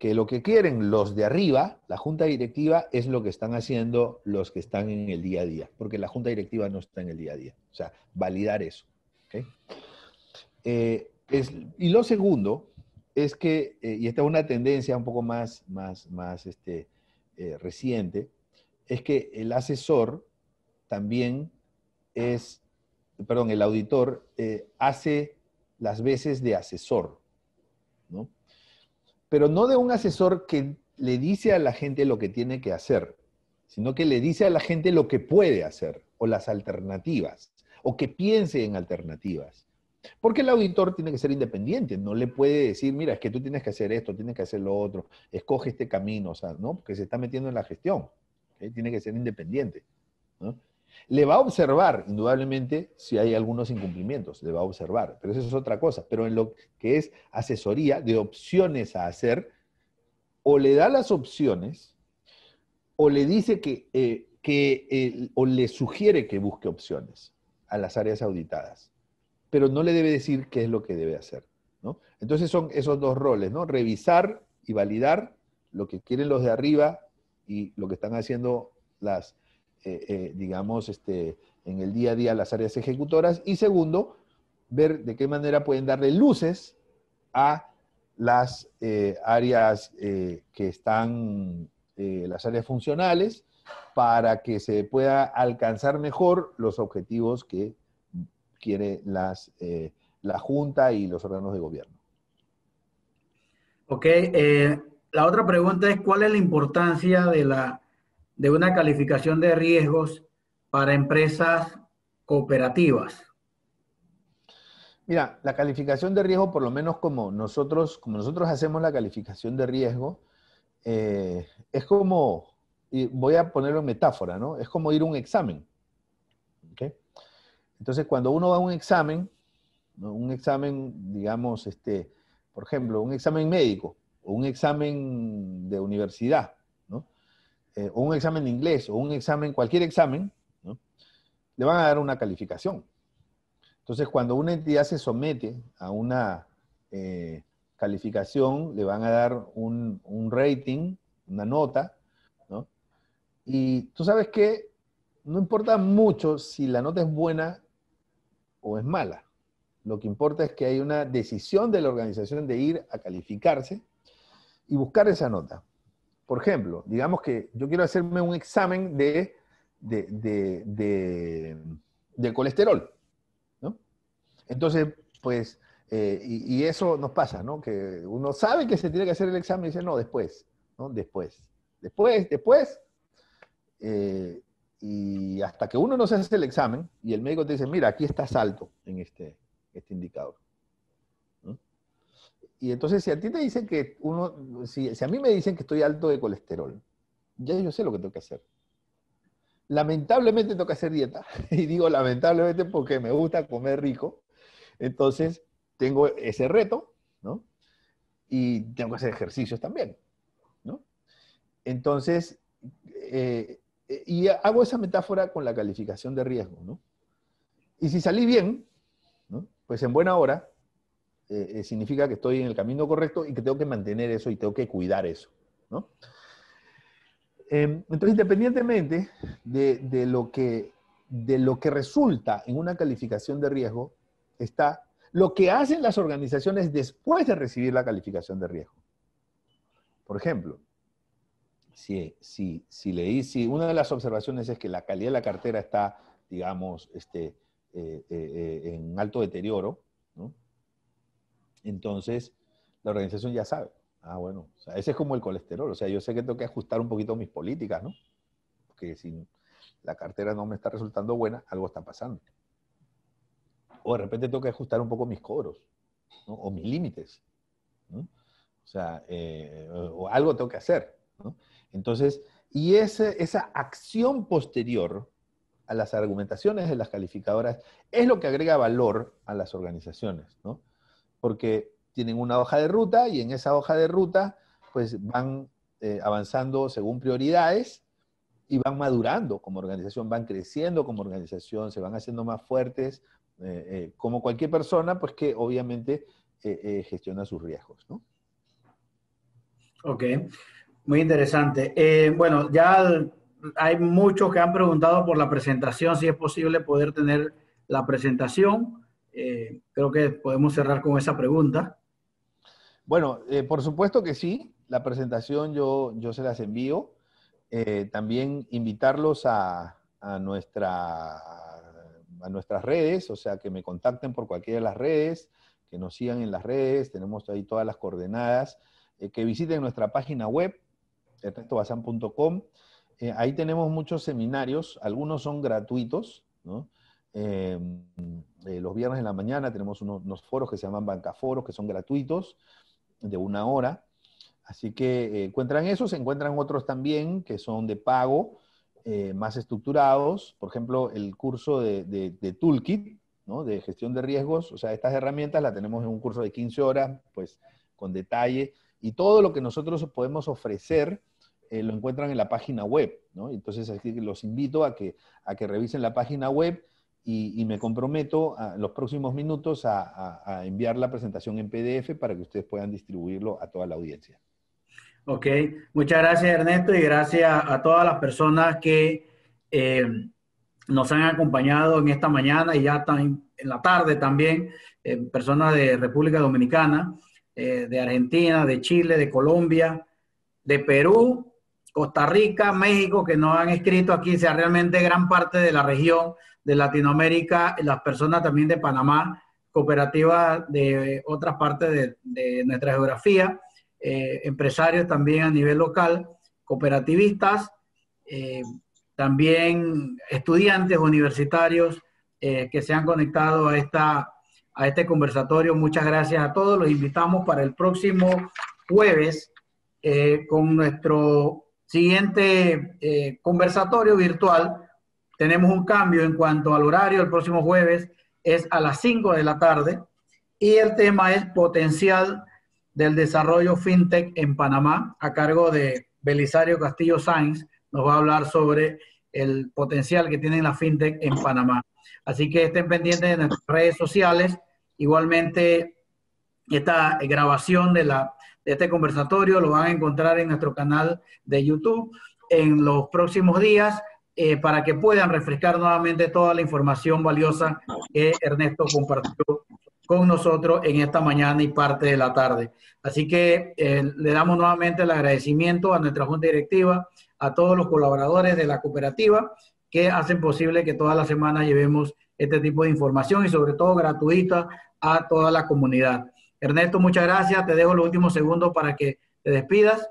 Que lo que quieren los de arriba, la junta directiva, es lo que están haciendo los que están en el día a día, porque la junta directiva no está en el día a día. O sea, validar eso. Eh, y lo segundo es que, eh, y esta es una tendencia un poco más, más, más este, eh, reciente, es que el asesor también es, perdón, el auditor eh, hace las veces de asesor, ¿no? Pero no de un asesor que le dice a la gente lo que tiene que hacer, sino que le dice a la gente lo que puede hacer o las alternativas, o que piense en alternativas. Porque el auditor tiene que ser independiente, no le puede decir, mira, es que tú tienes que hacer esto, tienes que hacer lo otro, escoge este camino, o sea, ¿no? Porque se está metiendo en la gestión, tiene que ser independiente. Le va a observar, indudablemente, si hay algunos incumplimientos, le va a observar, pero eso es otra cosa. Pero en lo que es asesoría de opciones a hacer, o le da las opciones, o le dice que, eh, o le sugiere que busque opciones a las áreas auditadas pero no le debe decir qué es lo que debe hacer. Entonces son esos dos roles, ¿no? Revisar y validar lo que quieren los de arriba y lo que están haciendo las, eh, eh, digamos, este, en el día a día las áreas ejecutoras. Y segundo, ver de qué manera pueden darle luces a las eh, áreas que están, las áreas funcionales, para que se pueda alcanzar mejor los objetivos que quiere las, eh, la Junta y los órganos de gobierno. Ok, eh, la otra pregunta es cuál es la importancia de, la, de una calificación de riesgos para empresas cooperativas. Mira, la calificación de riesgo, por lo menos como nosotros, como nosotros hacemos la calificación de riesgo, eh, es como, voy a ponerlo en metáfora, ¿no? Es como ir a un examen. Entonces, cuando uno va a un examen, un examen, digamos, este, por ejemplo, un examen médico o un examen de universidad, eh, o un examen de inglés o un examen, cualquier examen, le van a dar una calificación. Entonces, cuando una entidad se somete a una eh, calificación, le van a dar un, un rating, una nota, ¿no? Y tú sabes que no importa mucho si la nota es buena o es mala. Lo que importa es que hay una decisión de la organización de ir a calificarse y buscar esa nota. Por ejemplo, digamos que yo quiero hacerme un examen de, de, de, de, colesterol. ¿no? Entonces, pues, eh, y, eso nos pasa, ¿no? Que uno sabe que se tiene que hacer el examen y dice, no, después, ¿no? Después, después, después. Eh, y hasta que uno no se hace el examen y el médico te dice, mira, aquí estás alto en este, este indicador. Y entonces, si a ti te dicen que uno, si, si, a mí me dicen que estoy alto de colesterol, ya yo sé lo que tengo que hacer. Lamentablemente tengo que hacer dieta. Y digo lamentablemente porque me gusta comer rico. Entonces, tengo ese reto, ¿no? Y tengo que hacer ejercicios también, ¿no? Entonces, eh, eh, y hago esa metáfora con la calificación de riesgo, ¿no? Y si salí bien, pues en buena hora, eh, eh, significa que estoy en el camino correcto y que tengo que mantener eso y tengo que cuidar eso, ¿no? Em, entonces, independientemente de, lo que, de lo que resulta en una calificación de riesgo, está lo que hacen las organizaciones después de recibir la calificación de riesgo. Por ejemplo, Sí, sí, sí, leí. Sí, una de las observaciones es que la calidad de la cartera está, digamos, este, eh, eh, eh, en alto deterioro, Entonces, la organización ya sabe. Ah, bueno, o sea, ese es como el colesterol. O sea, yo sé que tengo que ajustar un poquito mis políticas, ¿no? Porque si la cartera no me está resultando buena, algo está pasando. O de repente tengo que ajustar un poco mis cobros, ¿no? O mis límites, ¿no? O sea, o algo tengo que hacer, ¿no? Entonces, y esa acción posterior a las argumentaciones de las calificadoras es lo que agrega valor a las organizaciones, ¿no? Porque tienen una hoja de ruta y en esa hoja de ruta pues van eh, avanzando según prioridades y van madurando como organización, van creciendo como organización, se van haciendo más fuertes, eh, eh, como cualquier persona, pues que obviamente gestiona sus riesgos, ¿no? Ok. Muy interesante. Eh, bueno, ya hay muchos que han preguntado por la presentación, si es posible poder tener la presentación. Eh, creo que podemos cerrar con esa pregunta. Bueno, eh, por supuesto que sí. La presentación yo, yo se las envío. también invitarlos a, nuestra, a nuestras redes, o sea, que me contacten por cualquiera de las redes, que nos sigan en las redes, tenemos ahí todas las coordenadas, que visiten nuestra página web ernestobazán.com. Eh, ahí tenemos muchos seminarios, algunos son gratuitos, eh, eh, los viernes en la mañana tenemos unos, foros que se llaman bancaforos, que son gratuitos, de una hora. Así que eh, encuentran esos, encuentran otros también que son de pago, más estructurados. Por ejemplo, el curso de, Toolkit, de gestión de riesgos. O sea, estas herramientas las tenemos en un curso de 15 horas, pues con detalle. Y todo lo que nosotros podemos ofrecer eh, lo encuentran en la página web, Entonces aquí los invito a que, a que revisen la página web y, me comprometo en los próximos minutos a, enviar la presentación en PDF para que ustedes puedan distribuirlo a toda la audiencia. Ok, muchas gracias Ernesto y gracias a todas las personas que eh, nos han acompañado en esta mañana y ya están en la tarde también, eh, personas de República Dominicana, de Argentina, de Chile, de Colombia, de Perú Costa Rica, México, que no han escrito aquí, sea realmente gran parte de la región de Latinoamérica, las personas también de Panamá, cooperativas de otras partes de, nuestra geografía, eh, empresarios también a nivel local, cooperativistas, eh, también estudiantes universitarios eh, que se han conectado a, esta, a este conversatorio. Muchas gracias a todos. Los invitamos para el próximo jueves con nuestro siguiente eh, conversatorio virtual. Tenemos un cambio en cuanto al horario. El próximo jueves es a las 5 de la tarde y el tema es potencial del desarrollo fintech en Panamá a cargo de Belisario Castillo Sainz. Nos va a hablar sobre el potencial que tiene la fintech en Panamá. Así que estén pendientes de nuestras redes sociales. Igualmente, esta grabación de la este conversatorio lo van a encontrar en nuestro canal de YouTube en los próximos días eh, para que puedan refrescar nuevamente toda la información valiosa que Ernesto compartió con nosotros en esta mañana y parte de la tarde. Así que eh, le damos nuevamente el agradecimiento a nuestra junta directiva, a todos los colaboradores de la cooperativa que hacen posible que todas las semanas llevemos este tipo de información y sobre todo gratuita a toda la comunidad. Ernesto, muchas gracias. Te dejo los últimos segundos para que te despidas.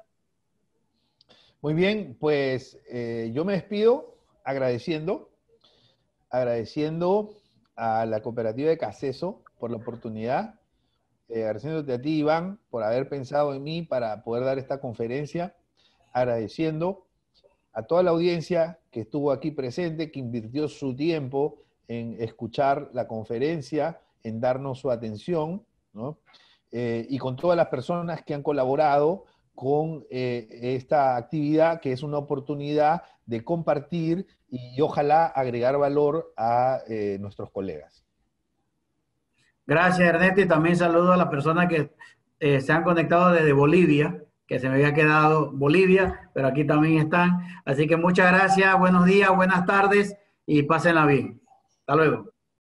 Muy bien, pues eh, yo me despido agradeciendo, agradeciendo a la cooperativa de Caseso por la oportunidad, eh, agradeciéndote a ti, Iván, por haber pensado en mí para poder dar esta conferencia, agradeciendo a toda la audiencia que estuvo aquí presente, que invirtió su tiempo en escuchar la conferencia, en darnos su atención, ¿no? Eh, y con todas las personas que han colaborado con eh, esta actividad, que es una oportunidad de compartir y, ojalá agregar valor a eh, nuestros colegas. Gracias, Ernesto, y también saludo a las personas que se han conectado desde Bolivia, que se me había quedado Bolivia, pero aquí también están. Así que muchas gracias, buenos días, buenas tardes y pásenla bien. Hasta luego.